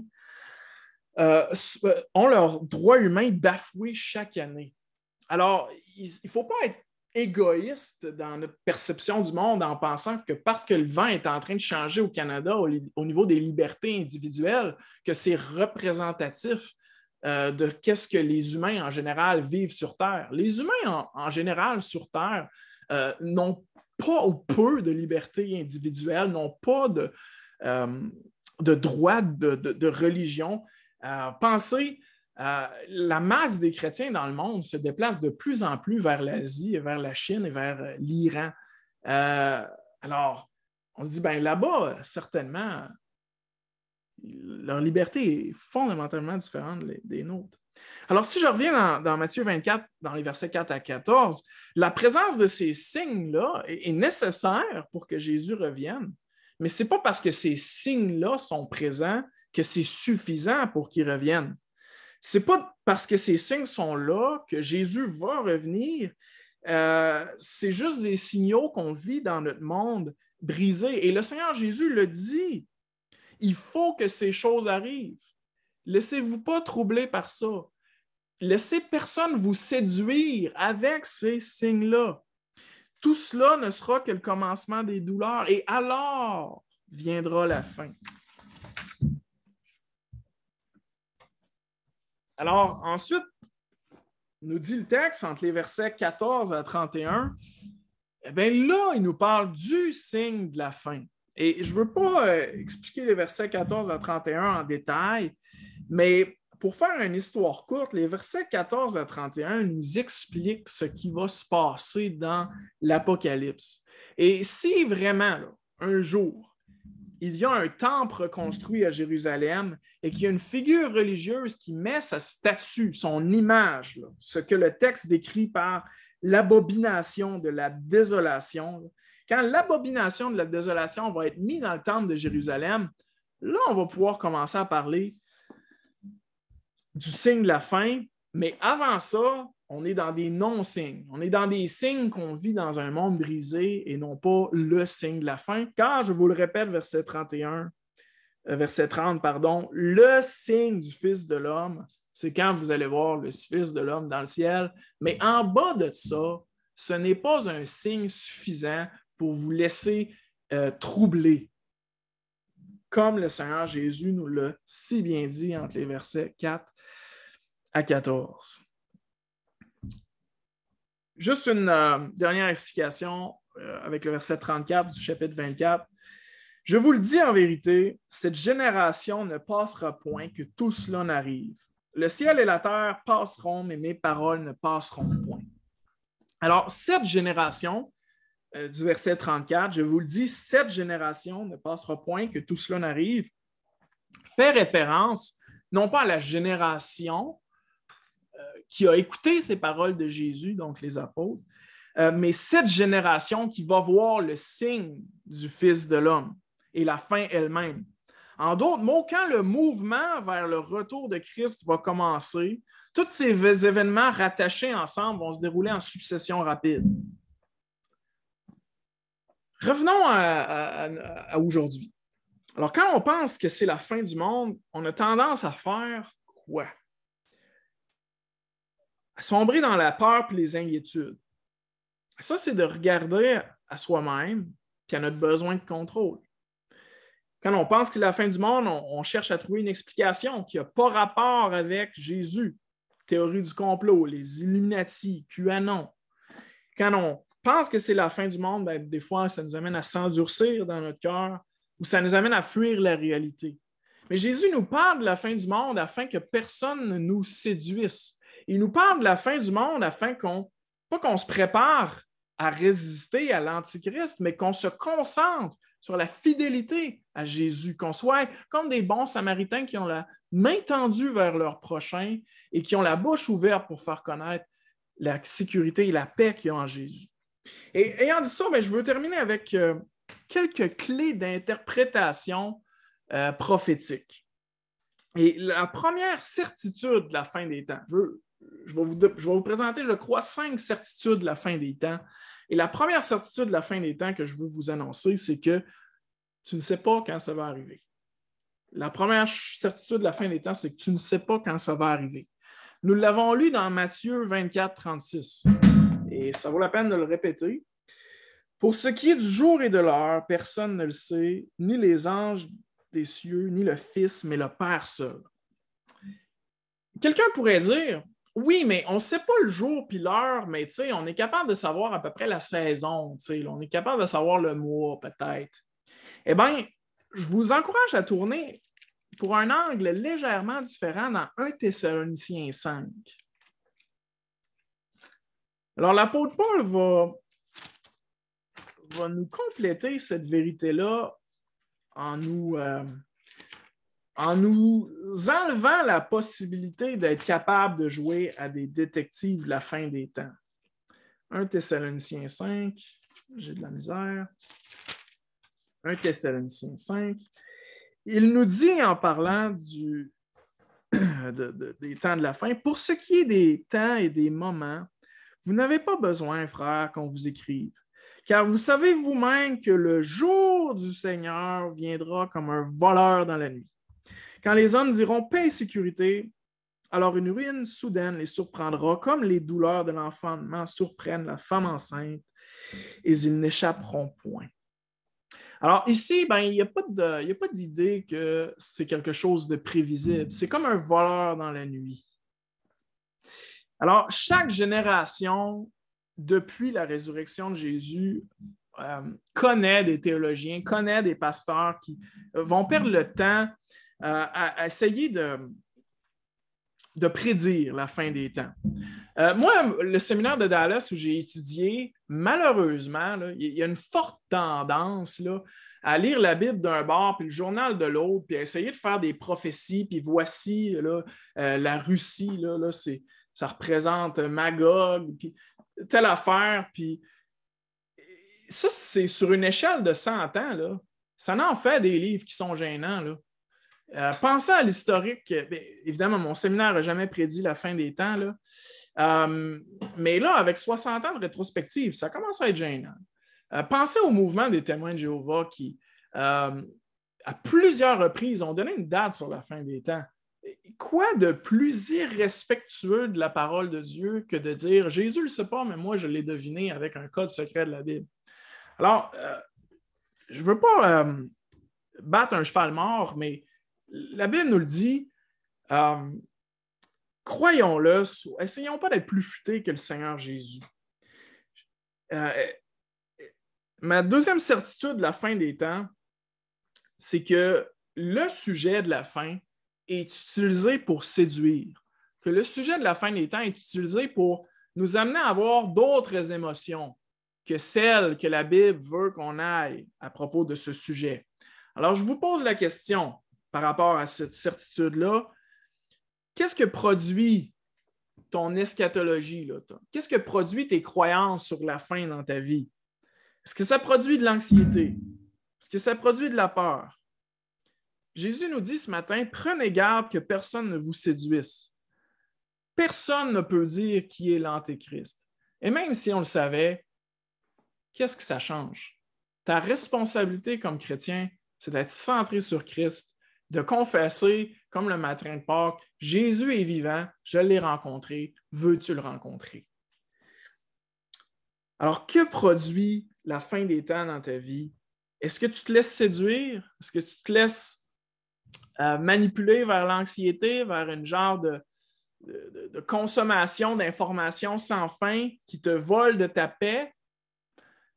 euh, euh, ont leurs droits humains bafoués chaque année. Alors, il ne faut pas être égoïste dans notre perception du monde en pensant que parce que le vent est en train de changer au Canada au, niveau des libertés individuelles, que c'est représentatif euh, de qu'est-ce que les humains en général vivent sur Terre. Les humains en général sur Terre euh, n'ont pas ou peu de liberté individuelle, n'ont pas de, euh, de droit de, religion. Euh, pensez, la masse des chrétiens dans le monde se déplace de plus en plus vers l'Asie, vers la Chine et vers l'Iran. alors, on se dit, ben là-bas, certainement, leur liberté est fondamentalement différente des nôtres. Alors, si je reviens dans, Matthieu 24, dans les versets 4 à 14, la présence de ces signes-là est, nécessaire pour que Jésus revienne, mais ce n'est pas parce que ces signes-là sont présents que c'est suffisant pour qu'il revienne. Ce n'est pas parce que ces signes sont là que Jésus va revenir. Euh, c'est juste des signaux qu'on vit dans notre monde brisé. Et le Seigneur Jésus le dit. Il faut que ces choses arrivent. Laissez-vous pas troubler par ça. Laissez personne vous séduire avec ces signes-là. Tout cela ne sera que le commencement des douleurs et alors viendra la fin. Alors ensuite, nous dit le texte entre les versets 14 à 31, eh bien là, il nous parle du signe de la fin. Et je ne veux pas euh, expliquer les versets 14 à 31 en détail, mais pour faire une histoire courte, les versets 14 à 31 nous expliquent ce qui va se passer dans l'Apocalypse. Et si vraiment, un jour, il y a un temple construit à Jérusalem et qu'il y a une figure religieuse qui met sa statue, son image, ce que le texte décrit par l'abomination de la désolation. Quand l'abomination de la désolation va être mise dans le temple de Jérusalem, là, on va pouvoir commencer à parler du signe de la fin, mais avant ça, on est dans des non-signes. On est dans des signes qu'on vit dans un monde brisé et non pas le signe de la fin. Car, je vous le répète, verset 31, euh, verset 30, pardon, le signe du Fils de l'homme, c'est quand vous allez voir le Fils de l'homme dans le ciel. Mais en bas de ça, ce n'est pas un signe suffisant pour vous laisser euh, troubler, comme le Seigneur Jésus nous l'a si bien dit entre les versets 4 à 14. Juste une euh, dernière explication euh, avec le verset 34 du chapitre 24. Je vous le dis en vérité, cette génération ne passera point que tout cela n'arrive. Le ciel et la terre passeront, mais mes paroles ne passeront point. Alors, cette génération, euh, du verset 34, je vous le dis, cette génération ne passera point que tout cela n'arrive, fait référence non pas à la génération euh, qui a écouté ces paroles de Jésus, donc les apôtres, euh, mais cette génération qui va voir le signe du Fils de l'homme et la fin elle-même. En d'autres mots, quand le mouvement vers le retour de Christ va commencer, tous ces événements rattachés ensemble vont se dérouler en succession rapide. Revenons à, aujourd'hui. Alors, quand on pense que c'est la fin du monde, on a tendance à faire quoi? À sombrer dans la peur et les inquiétudes. Ça, c'est de regarder à soi-même et à notre besoin de contrôle. Quand on pense que c'est la fin du monde, on, cherche à trouver une explication qui n'a pas rapport avec Jésus, théorie du complot, les Illuminati, QAnon. Quand on, pense que c'est la fin du monde, ben, des fois, ça nous amène à s'endurcir dans notre cœur ou ça nous amène à fuir la réalité. Mais Jésus nous parle de la fin du monde afin que personne ne nous séduise. Il nous parle de la fin du monde afin qu'on, pas qu'on se prépare à résister à l'Antichrist, mais qu'on se concentre sur la fidélité à Jésus, qu'on soit comme des bons Samaritains qui ont la main tendue vers leur prochain et qui ont la bouche ouverte pour faire connaître la sécurité et la paix y ont en Jésus. Et, ayant dit ça, mais ben, je veux terminer avec euh, quelques clés d'interprétation euh, prophétique. Et la première certitude de la fin des temps, vais vous, je vais vous présenter, je crois, cinq certitudes de la fin des temps. Et la première certitude de la fin des temps que je veux vous annoncer, c'est que tu ne sais pas quand ça va arriver. La première certitude de la fin des temps, c'est que tu ne sais pas quand ça va arriver. Nous l'avons lu dans Matthieu 24, 36. Et ça vaut la peine de le répéter. Pour ce qui est du jour et de l'heure, personne ne le sait, ni les anges des cieux, ni le Fils, mais le Père seul. Quelqu'un pourrait dire, oui, mais on ne sait pas le jour puis l'heure, mais on est capable de savoir à peu près la saison, on est capable de savoir le mois peut-être. Eh bien, je vous encourage à tourner pour un angle légèrement différent dans 1 Thessaloniciens 5. Alors, l'apôtre Paul va, va, nous compléter cette vérité-là en nous, euh, en nous enlevant la possibilité d'être capable de jouer à des détectives de la fin des temps. 1 Thessaloniciens 5, j'ai de la misère. 1 Thessaloniciens 5. Il nous dit en parlant du, des temps de la fin, pour ce qui est des temps et des moments, vous n'avez pas besoin, frère, qu'on vous écrive, car vous savez vous-même que le jour du Seigneur viendra comme un voleur dans la nuit. Quand les hommes diront paix et sécurité, alors une ruine soudaine les surprendra, comme les douleurs de l'enfantement surprennent la femme enceinte, et ils n'échapperont point. Alors ici, ben, il n'y a pas d'idée que c'est quelque chose de prévisible. C'est comme un voleur dans la nuit. Alors, chaque génération, depuis la résurrection de Jésus, euh, connaît des théologiens, connaît des pasteurs qui vont perdre le temps euh, à, essayer de, prédire la fin des temps. Euh, moi, le séminaire de Dallas où j'ai étudié, malheureusement, il y a une forte tendance là, à lire la Bible d'un bord, puis le journal de l'autre, puis à essayer de faire des prophéties, puis voici la Russie, là c'est ça représente Magog, puis telle affaire, puis ça, c'est sur une échelle de 100 ans, Ça en fait des livres qui sont gênants, là. Euh, pensez à l'historique. Ben, évidemment, mon séminaire n'a jamais prédit la fin des temps. Là. Euh, mais là, avec 60 ans de rétrospective, ça commence à être gênant. Euh, pensez au mouvement des témoins de Jéhovah qui, à plusieurs reprises, ont donné une date sur la fin des temps quoi de plus irrespectueux de la parole de Dieu que de dire Jésus le sait pas, mais moi je l'ai deviné avec un code secret de la Bible. Alors, euh, je ne veux pas euh, battre un cheval mort, mais la Bible nous le dit. Euh, croyons-le, essayons pas d'être plus futés que le Seigneur Jésus. ma deuxième certitude de la fin des temps, c'est que le sujet de la fin, est utilisé pour séduire, que le sujet de la fin des temps est utilisé pour nous amener à avoir d'autres émotions que celles que la Bible veut qu'on aille à propos de ce sujet. Alors, je vous pose la question par rapport à cette certitude-là. Qu'est-ce que produit ton eschatologie? Qu'est-ce que produit tes croyances sur la fin dans ta vie? Est-ce que ça produit de l'anxiété? Est-ce que ça produit de la peur? Jésus nous dit ce matin, prenez garde que personne ne vous séduise. Personne ne peut dire qui est l'Antéchrist. Et même si on le savait, qu'est-ce que ça change? Ta responsabilité comme chrétien, c'est d'être centré sur Christ, de confesser, comme le matin de Pâques, Jésus est vivant, je l'ai rencontré, veux-tu le rencontrer? Alors, que produit la fin des temps dans ta vie? Est-ce que tu te laisses séduire? Est-ce que tu te laisses Manipuler manipulé vers l'anxiété, vers une genre de, consommation d'informations sans fin qui te vole de ta paix,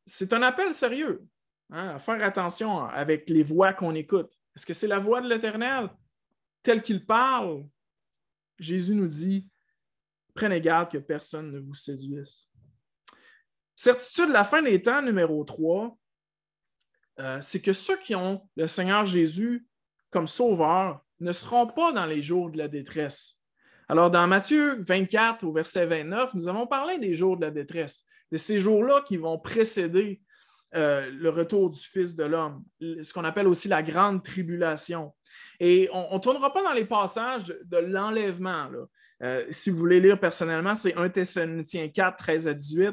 c'est un appel sérieux. Hein, à faire attention avec les voix qu'on écoute. Est-ce que c'est la voix de l'Éternel Tel qu'il parle? Jésus nous dit, prenez garde que personne ne vous séduise. Certitude la fin des temps, numéro 3, euh, c'est que ceux qui ont le Seigneur Jésus comme sauveur ne seront pas dans les jours de la détresse. Alors, dans Matthieu 24, au verset 29, nous avons parlé des jours de la détresse, de ces jours-là qui vont précéder euh, le retour du Fils de l'homme, ce qu'on appelle aussi la grande tribulation. Et on ne tournera pas dans les passages de l'enlèvement. Euh, si vous voulez lire personnellement, c'est 1 Thessaloniciens 4, 13 à 18.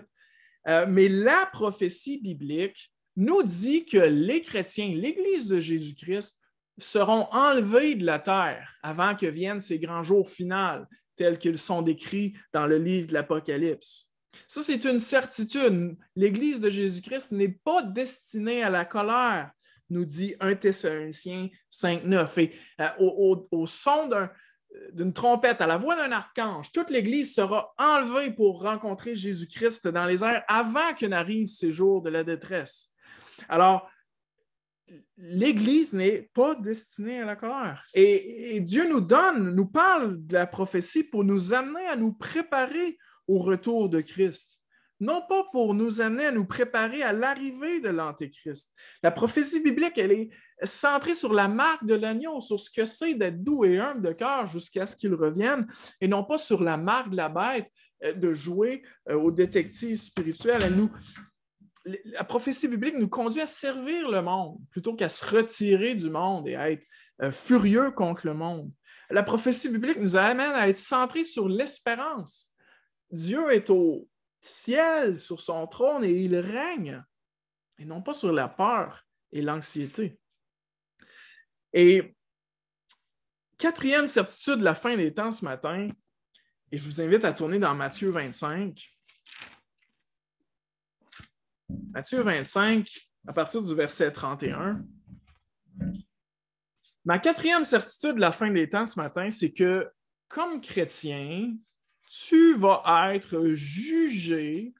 Euh, mais la prophétie biblique nous dit que les chrétiens, l'Église de Jésus-Christ, seront enlevés de la terre avant que viennent ces grands jours finaux tels qu'ils sont décrits dans le livre de l'Apocalypse. Ça, c'est une certitude. L'Église de Jésus-Christ n'est pas destinée à la colère, nous dit 1 Thessaloniciens 5.9. Et euh, au, son d'une trompette, à la voix d'un archange, toute l'Église sera enlevée pour rencontrer Jésus-Christ dans les airs avant que n'arrivent ces jours de la détresse. Alors, l'Église n'est pas destinée à la colère. Et, Dieu nous donne, nous parle de la prophétie pour nous amener à nous préparer au retour de Christ. Non pas pour nous amener à nous préparer à l'arrivée de l'Antéchrist. La prophétie biblique, elle est centrée sur la marque de l'agneau, sur ce que c'est d'être doux et humble de cœur jusqu'à ce qu'il revienne, et non pas sur la marque de la bête, euh, de jouer euh, au détective spirituel. Elle nous, la prophétie biblique nous conduit à servir le monde plutôt qu'à se retirer du monde et à être euh, furieux contre le monde. La prophétie biblique nous amène à être centrés sur l'espérance. Dieu est au ciel, sur son trône, et il règne, et non pas sur la peur et l'anxiété. Et quatrième certitude de la fin des temps ce matin, et je vous invite à tourner dans Matthieu 25. Matthieu 25, à partir du verset 31. Ma quatrième certitude de la fin des temps ce matin, c'est que comme chrétien, tu vas être jugé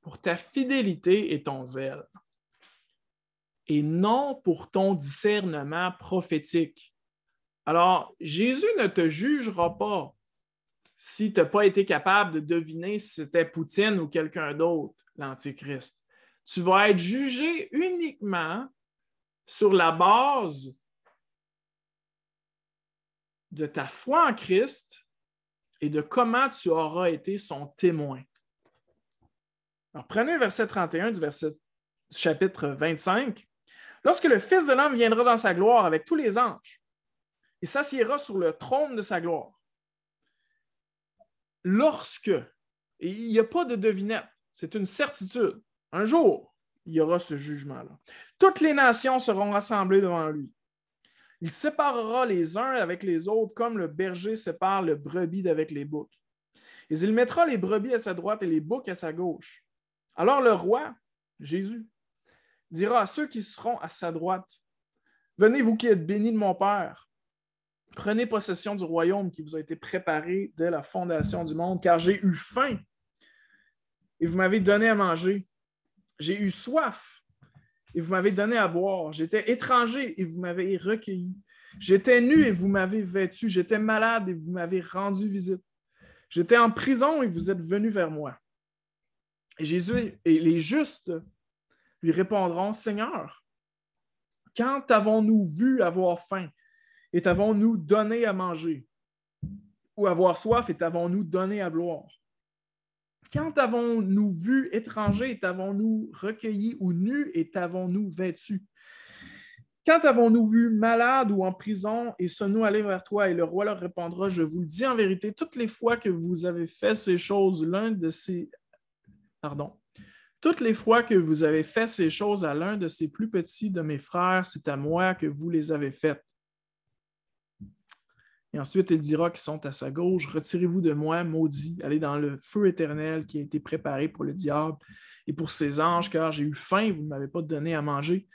pour ta fidélité et ton zèle, et non pour ton discernement prophétique. Alors, Jésus ne te jugera pas si tu n'as pas été capable de deviner si c'était Poutine ou quelqu'un d'autre, l'Antichrist, tu vas être jugé uniquement sur la base de ta foi en Christ et de comment tu auras été son témoin. Alors, prenez verset 31 du, chapitre 25. Lorsque le Fils de l'homme viendra dans sa gloire avec tous les anges, il s'assiera sur le trône de sa gloire lorsque, et il n'y a pas de devinette, c'est une certitude, un jour, il y aura ce jugement-là. Toutes les nations seront rassemblées devant lui. Il séparera les uns avec les autres comme le berger sépare le brebis d'avec les boucs. Et il mettra les brebis à sa droite et les boucs à sa gauche. Alors le roi, Jésus, dira à ceux qui seront à sa droite, Venez vous qui êtes bénis de mon Père, Prenez possession du royaume qui vous a été préparé dès la fondation du monde, car j'ai eu faim et vous m'avez donné à manger. J'ai eu soif et vous m'avez donné à boire. J'étais étranger et vous m'avez recueilli. J'étais nu et vous m'avez vêtu. J'étais malade et vous m'avez rendu visite. J'étais en prison et vous êtes venu vers moi. Et Jésus et les justes lui répondront Seigneur, quand avons-nous vu avoir faim et t'avons-nous donné à manger? Ou avoir soif et avons nous donné à boire? Quand avons nous vu étranger, et t'avons-nous recueilli ou nus et t'avons-nous vêtu? Quand avons-nous vu malade ou en prison et sommes-nous allés vers toi? Et le roi leur répondra, je vous le dis en vérité, toutes les fois que vous avez fait ces choses, l'un de ces... Pardon. Toutes les fois que vous avez fait ces choses à l'un de ces plus petits de mes frères, c'est à moi que vous les avez faites. Et ensuite, il dira qui sont à sa gauche, Retirez-vous de moi, maudit, allez dans le feu éternel qui a été préparé pour le diable et pour ses anges, car j'ai eu faim, et vous ne m'avez pas donné à manger.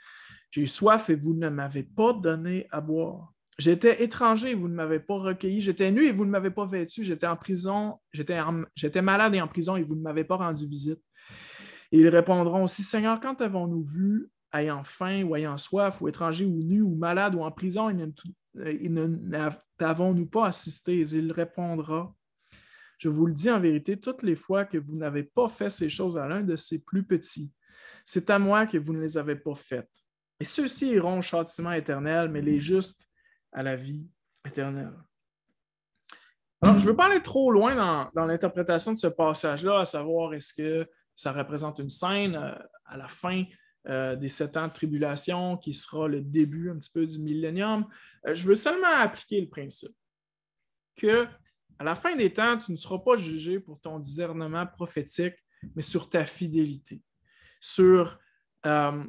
J'ai eu soif et vous ne m'avez pas donné à boire. J'étais étranger et vous ne m'avez pas recueilli. J'étais nu et vous ne m'avez pas vêtu. J'étais en prison, j'étais malade et en prison et vous ne m'avez pas rendu visite. Et ils répondront aussi, Seigneur, quand avons-nous vu ayant faim ou ayant soif, ou étranger ou nu, ou malade, ou en prison, et tout, euh, N'avons-nous pas assisté? Il répondra. Je vous le dis en vérité, toutes les fois que vous n'avez pas fait ces choses à l'un de ces plus petits, c'est à moi que vous ne les avez pas faites. Et ceux-ci iront au châtiment éternel, mais les justes à la vie éternelle. Alors, je ne veux pas aller trop loin dans, dans l'interprétation de ce passage-là, à savoir est-ce que ça représente une scène euh, à la fin euh, des sept ans de tribulation, qui sera le début un petit peu du millénium. Euh, je veux seulement appliquer le principe que à la fin des temps, tu ne seras pas jugé pour ton discernement prophétique, mais sur ta fidélité, sur euh,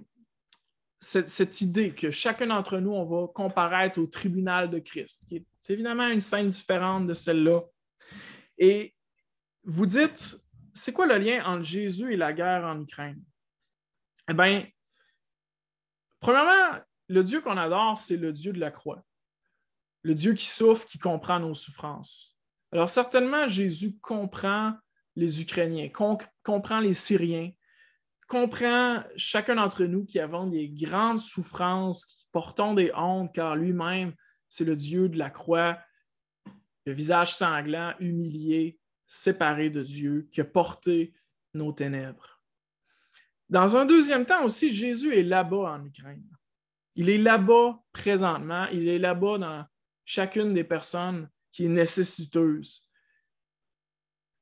cette, cette, idée que chacun d'entre nous, on va comparaître au tribunal de Christ, qui est évidemment une scène différente de celle-là. Et vous dites, c'est quoi le lien entre Jésus et la guerre en Ukraine? Eh bien, premièrement, le Dieu qu'on adore, c'est le Dieu de la croix. Le Dieu qui souffre, qui comprend nos souffrances. Alors certainement, Jésus comprend les Ukrainiens, comprend les Syriens, comprend chacun d'entre nous qui avons des grandes souffrances, qui portons des hontes, car lui-même, c'est le Dieu de la croix, le visage sanglant, humilié, séparé de Dieu, qui a porté nos ténèbres. Dans un deuxième temps aussi, Jésus est là-bas en Ukraine. Il est là-bas présentement, il est là-bas dans chacune des personnes qui est nécessiteuse.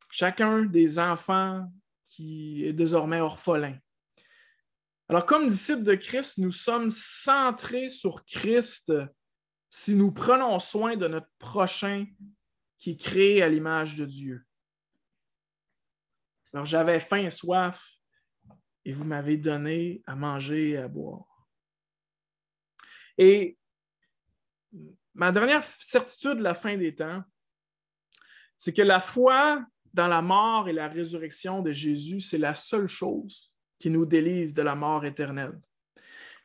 Chacun des enfants qui est désormais orphelin. Alors, comme disciples de Christ, nous sommes centrés sur Christ si nous prenons soin de notre prochain qui est créé à l'image de Dieu. Alors, j'avais faim et soif, et vous m'avez donné à manger et à boire. Et ma dernière certitude de la fin des temps, c'est que la foi dans la mort et la résurrection de Jésus, c'est la seule chose qui nous délivre de la mort éternelle.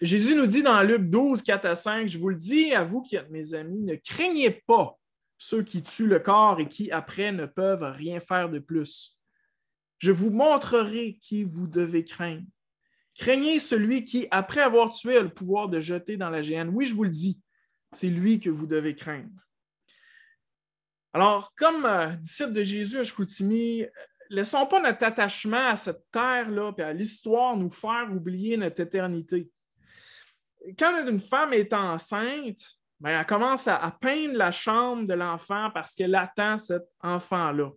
Jésus nous dit dans Luc 12, 4 à 5, Je vous le dis à vous qui êtes mes amis, ne craignez pas ceux qui tuent le corps et qui après ne peuvent rien faire de plus. Je vous montrerai qui vous devez craindre. Craignez celui qui, après avoir tué, a le pouvoir de jeter dans la géhenne. Oui, je vous le dis, c'est lui que vous devez craindre. Alors, comme euh, disciple de Jésus à ne euh, laissons pas notre attachement à cette terre-là et à l'histoire nous faire oublier notre éternité. Quand une femme est enceinte, ben, elle commence à, peindre la chambre de l'enfant parce qu'elle attend cet enfant-là.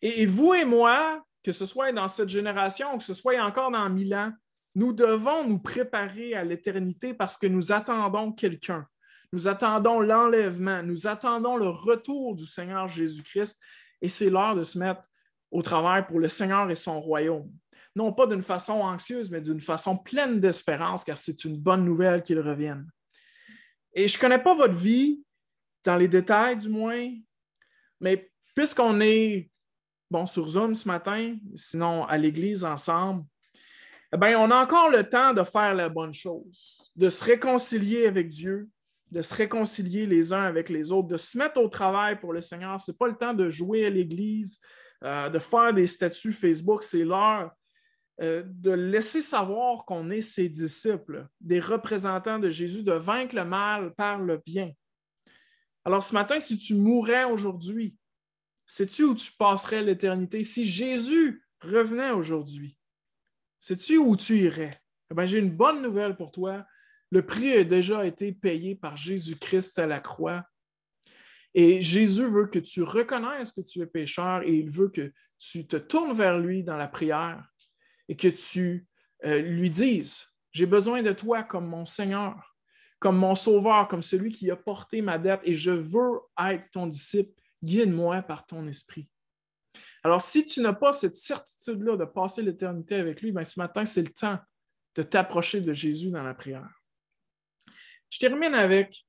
et vous et moi, que ce soit dans cette génération ou que ce soit encore dans mille ans, nous devons nous préparer à l'éternité parce que nous attendons quelqu'un. Nous attendons l'enlèvement, nous attendons le retour du Seigneur Jésus-Christ et c'est l'heure de se mettre au travail pour le Seigneur et son royaume. Non pas d'une façon anxieuse, mais d'une façon pleine d'espérance, car c'est une bonne nouvelle qu'il revienne. Et je ne connais pas votre vie, dans les détails du moins, mais puisqu'on est bon, sur Zoom ce matin, sinon à l'église ensemble, eh bien, on a encore le temps de faire la bonne chose, de se réconcilier avec Dieu, de se réconcilier les uns avec les autres, de se mettre au travail pour le Seigneur. Ce n'est pas le temps de jouer à l'église, euh, de faire des statuts Facebook, c'est l'heure euh, de laisser savoir qu'on est ses disciples, des représentants de Jésus, de vaincre le mal par le bien. Alors ce matin, si tu mourais aujourd'hui, Sais-tu où tu passerais l'éternité si Jésus revenait aujourd'hui? Sais-tu où tu irais? Eh j'ai une bonne nouvelle pour toi. Le prix a déjà été payé par Jésus-Christ à la croix. Et Jésus veut que tu reconnaisses que tu es pécheur et il veut que tu te tournes vers lui dans la prière et que tu euh, lui dises, j'ai besoin de toi comme mon Seigneur, comme mon Sauveur, comme celui qui a porté ma dette et je veux être ton disciple Guide-moi par ton esprit. Alors, si tu n'as pas cette certitude-là de passer l'éternité avec lui, bien, ce matin, c'est le temps de t'approcher de Jésus dans la prière. Je termine avec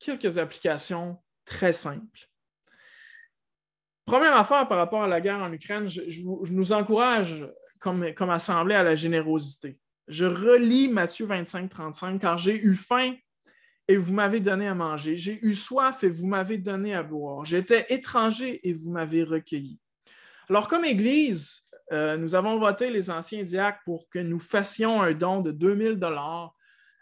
quelques applications très simples. Première affaire par rapport à la guerre en Ukraine, je, nous encourage comme, comme assemblée à la générosité. Je relis Matthieu 25, 35, car j'ai eu faim et vous m'avez donné à manger. J'ai eu soif et vous m'avez donné à boire. J'étais étranger et vous m'avez recueilli. Alors, comme Église, euh, nous avons voté les anciens diacres pour que nous fassions un don de 2000 dollars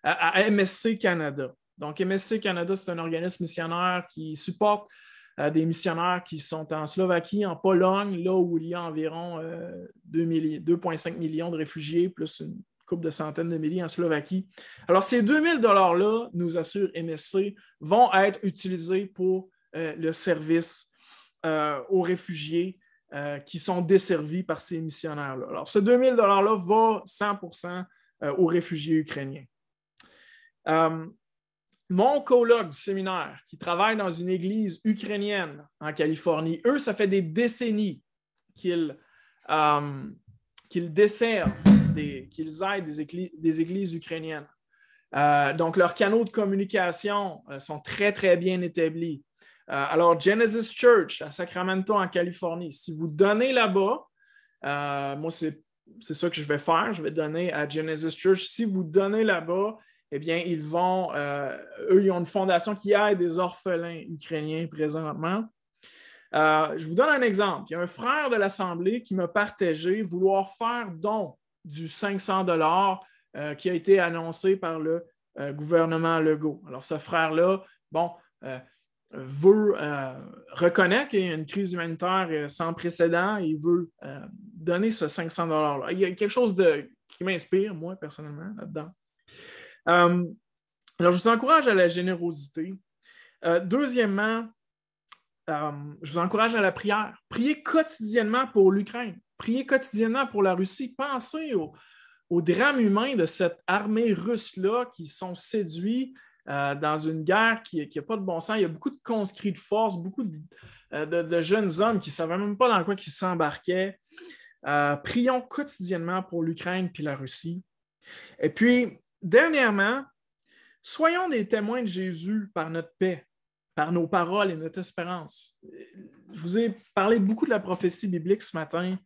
à, MSC Canada. Donc, MSC Canada, c'est un organisme missionnaire qui supporte euh, des missionnaires qui sont en Slovaquie, en Pologne, là où il y a environ 2,5 euh, millions de réfugiés, plus une Coupe de centaines de milliers en Slovaquie. Alors, ces 2000 $-là, nous assure MSC, vont être utilisés pour euh, le service euh, aux réfugiés euh, qui sont desservis par ces missionnaires-là. Alors, ce 2000 $-là va 100 aux réfugiés ukrainiens. mon colloque du séminaire, qui travaille dans une église ukrainienne en Californie, eux, ça fait des décennies qu'ils desservent qu'ils aident des, églises, ukrainiennes. Euh, donc, leurs canaux de communication euh, sont très, très bien établis. Euh, alors, Genesis Church à Sacramento, en Californie, si vous donnez là-bas, moi, c'est, ça que je vais faire, je vais donner à Genesis Church. Si vous donnez là-bas, eh bien, ils vont, eux, ils ont une fondation qui aide des orphelins ukrainiens présentement. je vous donne un exemple. Il y a un frère de l'Assemblée qui m'a partagé vouloir faire don du 500 euh, qui a été annoncé par le euh, gouvernement Legault. Alors, ce frère-là, bon, euh, veut, reconnaître qu'il y a une crise humanitaire sans précédent et il veut donner ce 500 $-là. Il y a quelque chose de, qui m'inspire, moi, personnellement, là-dedans. alors, je vous encourage à la générosité. deuxièmement, je vous encourage à la prière. Priez quotidiennement pour l'Ukraine. Priez quotidiennement pour la Russie. Pensez au, drame humain de cette armée russe-là qui sont séduits euh, dans une guerre qui n'a pas de bon sens. Il y a beaucoup de conscrits de force, beaucoup de, euh, jeunes hommes qui ne savaient même pas dans quoi ils s'embarquaient. Euh, prions quotidiennement pour l'Ukraine puis la Russie. Et puis, dernièrement, soyons des témoins de Jésus par notre paix, par nos paroles et notre espérance. Je vous ai parlé beaucoup de la prophétie biblique ce matin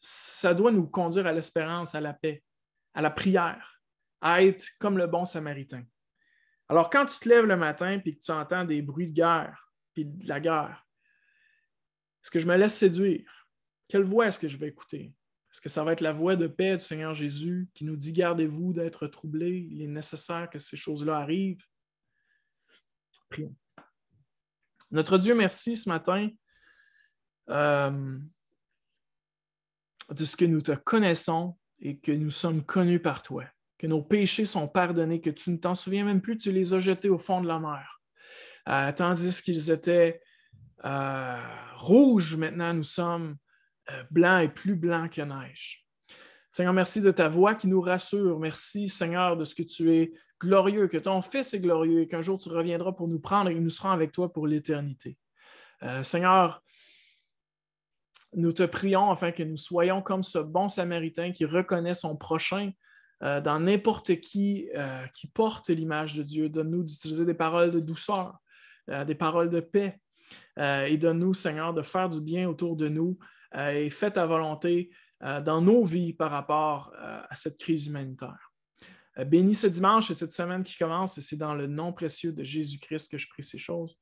ça doit nous conduire à l'espérance, à la paix, à la prière, à être comme le bon samaritain. Alors, quand tu te lèves le matin et que tu entends des bruits de guerre, puis de la guerre, est-ce que je me laisse séduire? Quelle voix est-ce que je vais écouter? Est-ce que ça va être la voix de paix du Seigneur Jésus qui nous dit Gardez-vous d'être troublés, il est nécessaire que ces choses-là arrivent? Prions. Notre Dieu, merci ce matin. Euh, de ce que nous te connaissons et que nous sommes connus par toi, que nos péchés sont pardonnés, que tu ne t'en souviens même plus, tu les as jetés au fond de la mer. Euh, tandis qu'ils étaient euh, rouges, maintenant nous sommes euh, blancs et plus blancs que neige. Seigneur, merci de ta voix qui nous rassure. Merci, Seigneur, de ce que tu es glorieux, que ton Fils est glorieux et qu'un jour tu reviendras pour nous prendre et nous serons avec toi pour l'éternité. Seigneur, nous te prions afin que nous soyons comme ce bon Samaritain qui reconnaît son prochain euh, dans n'importe qui euh, qui porte l'image de Dieu. Donne-nous d'utiliser des paroles de douceur, euh, des paroles de paix. et donne-nous, Seigneur, de faire du bien autour de nous et fais ta volonté dans nos vies par rapport à cette crise humanitaire. bénis ce dimanche et cette semaine qui commence et c'est dans le nom précieux de Jésus-Christ que je prie ces choses.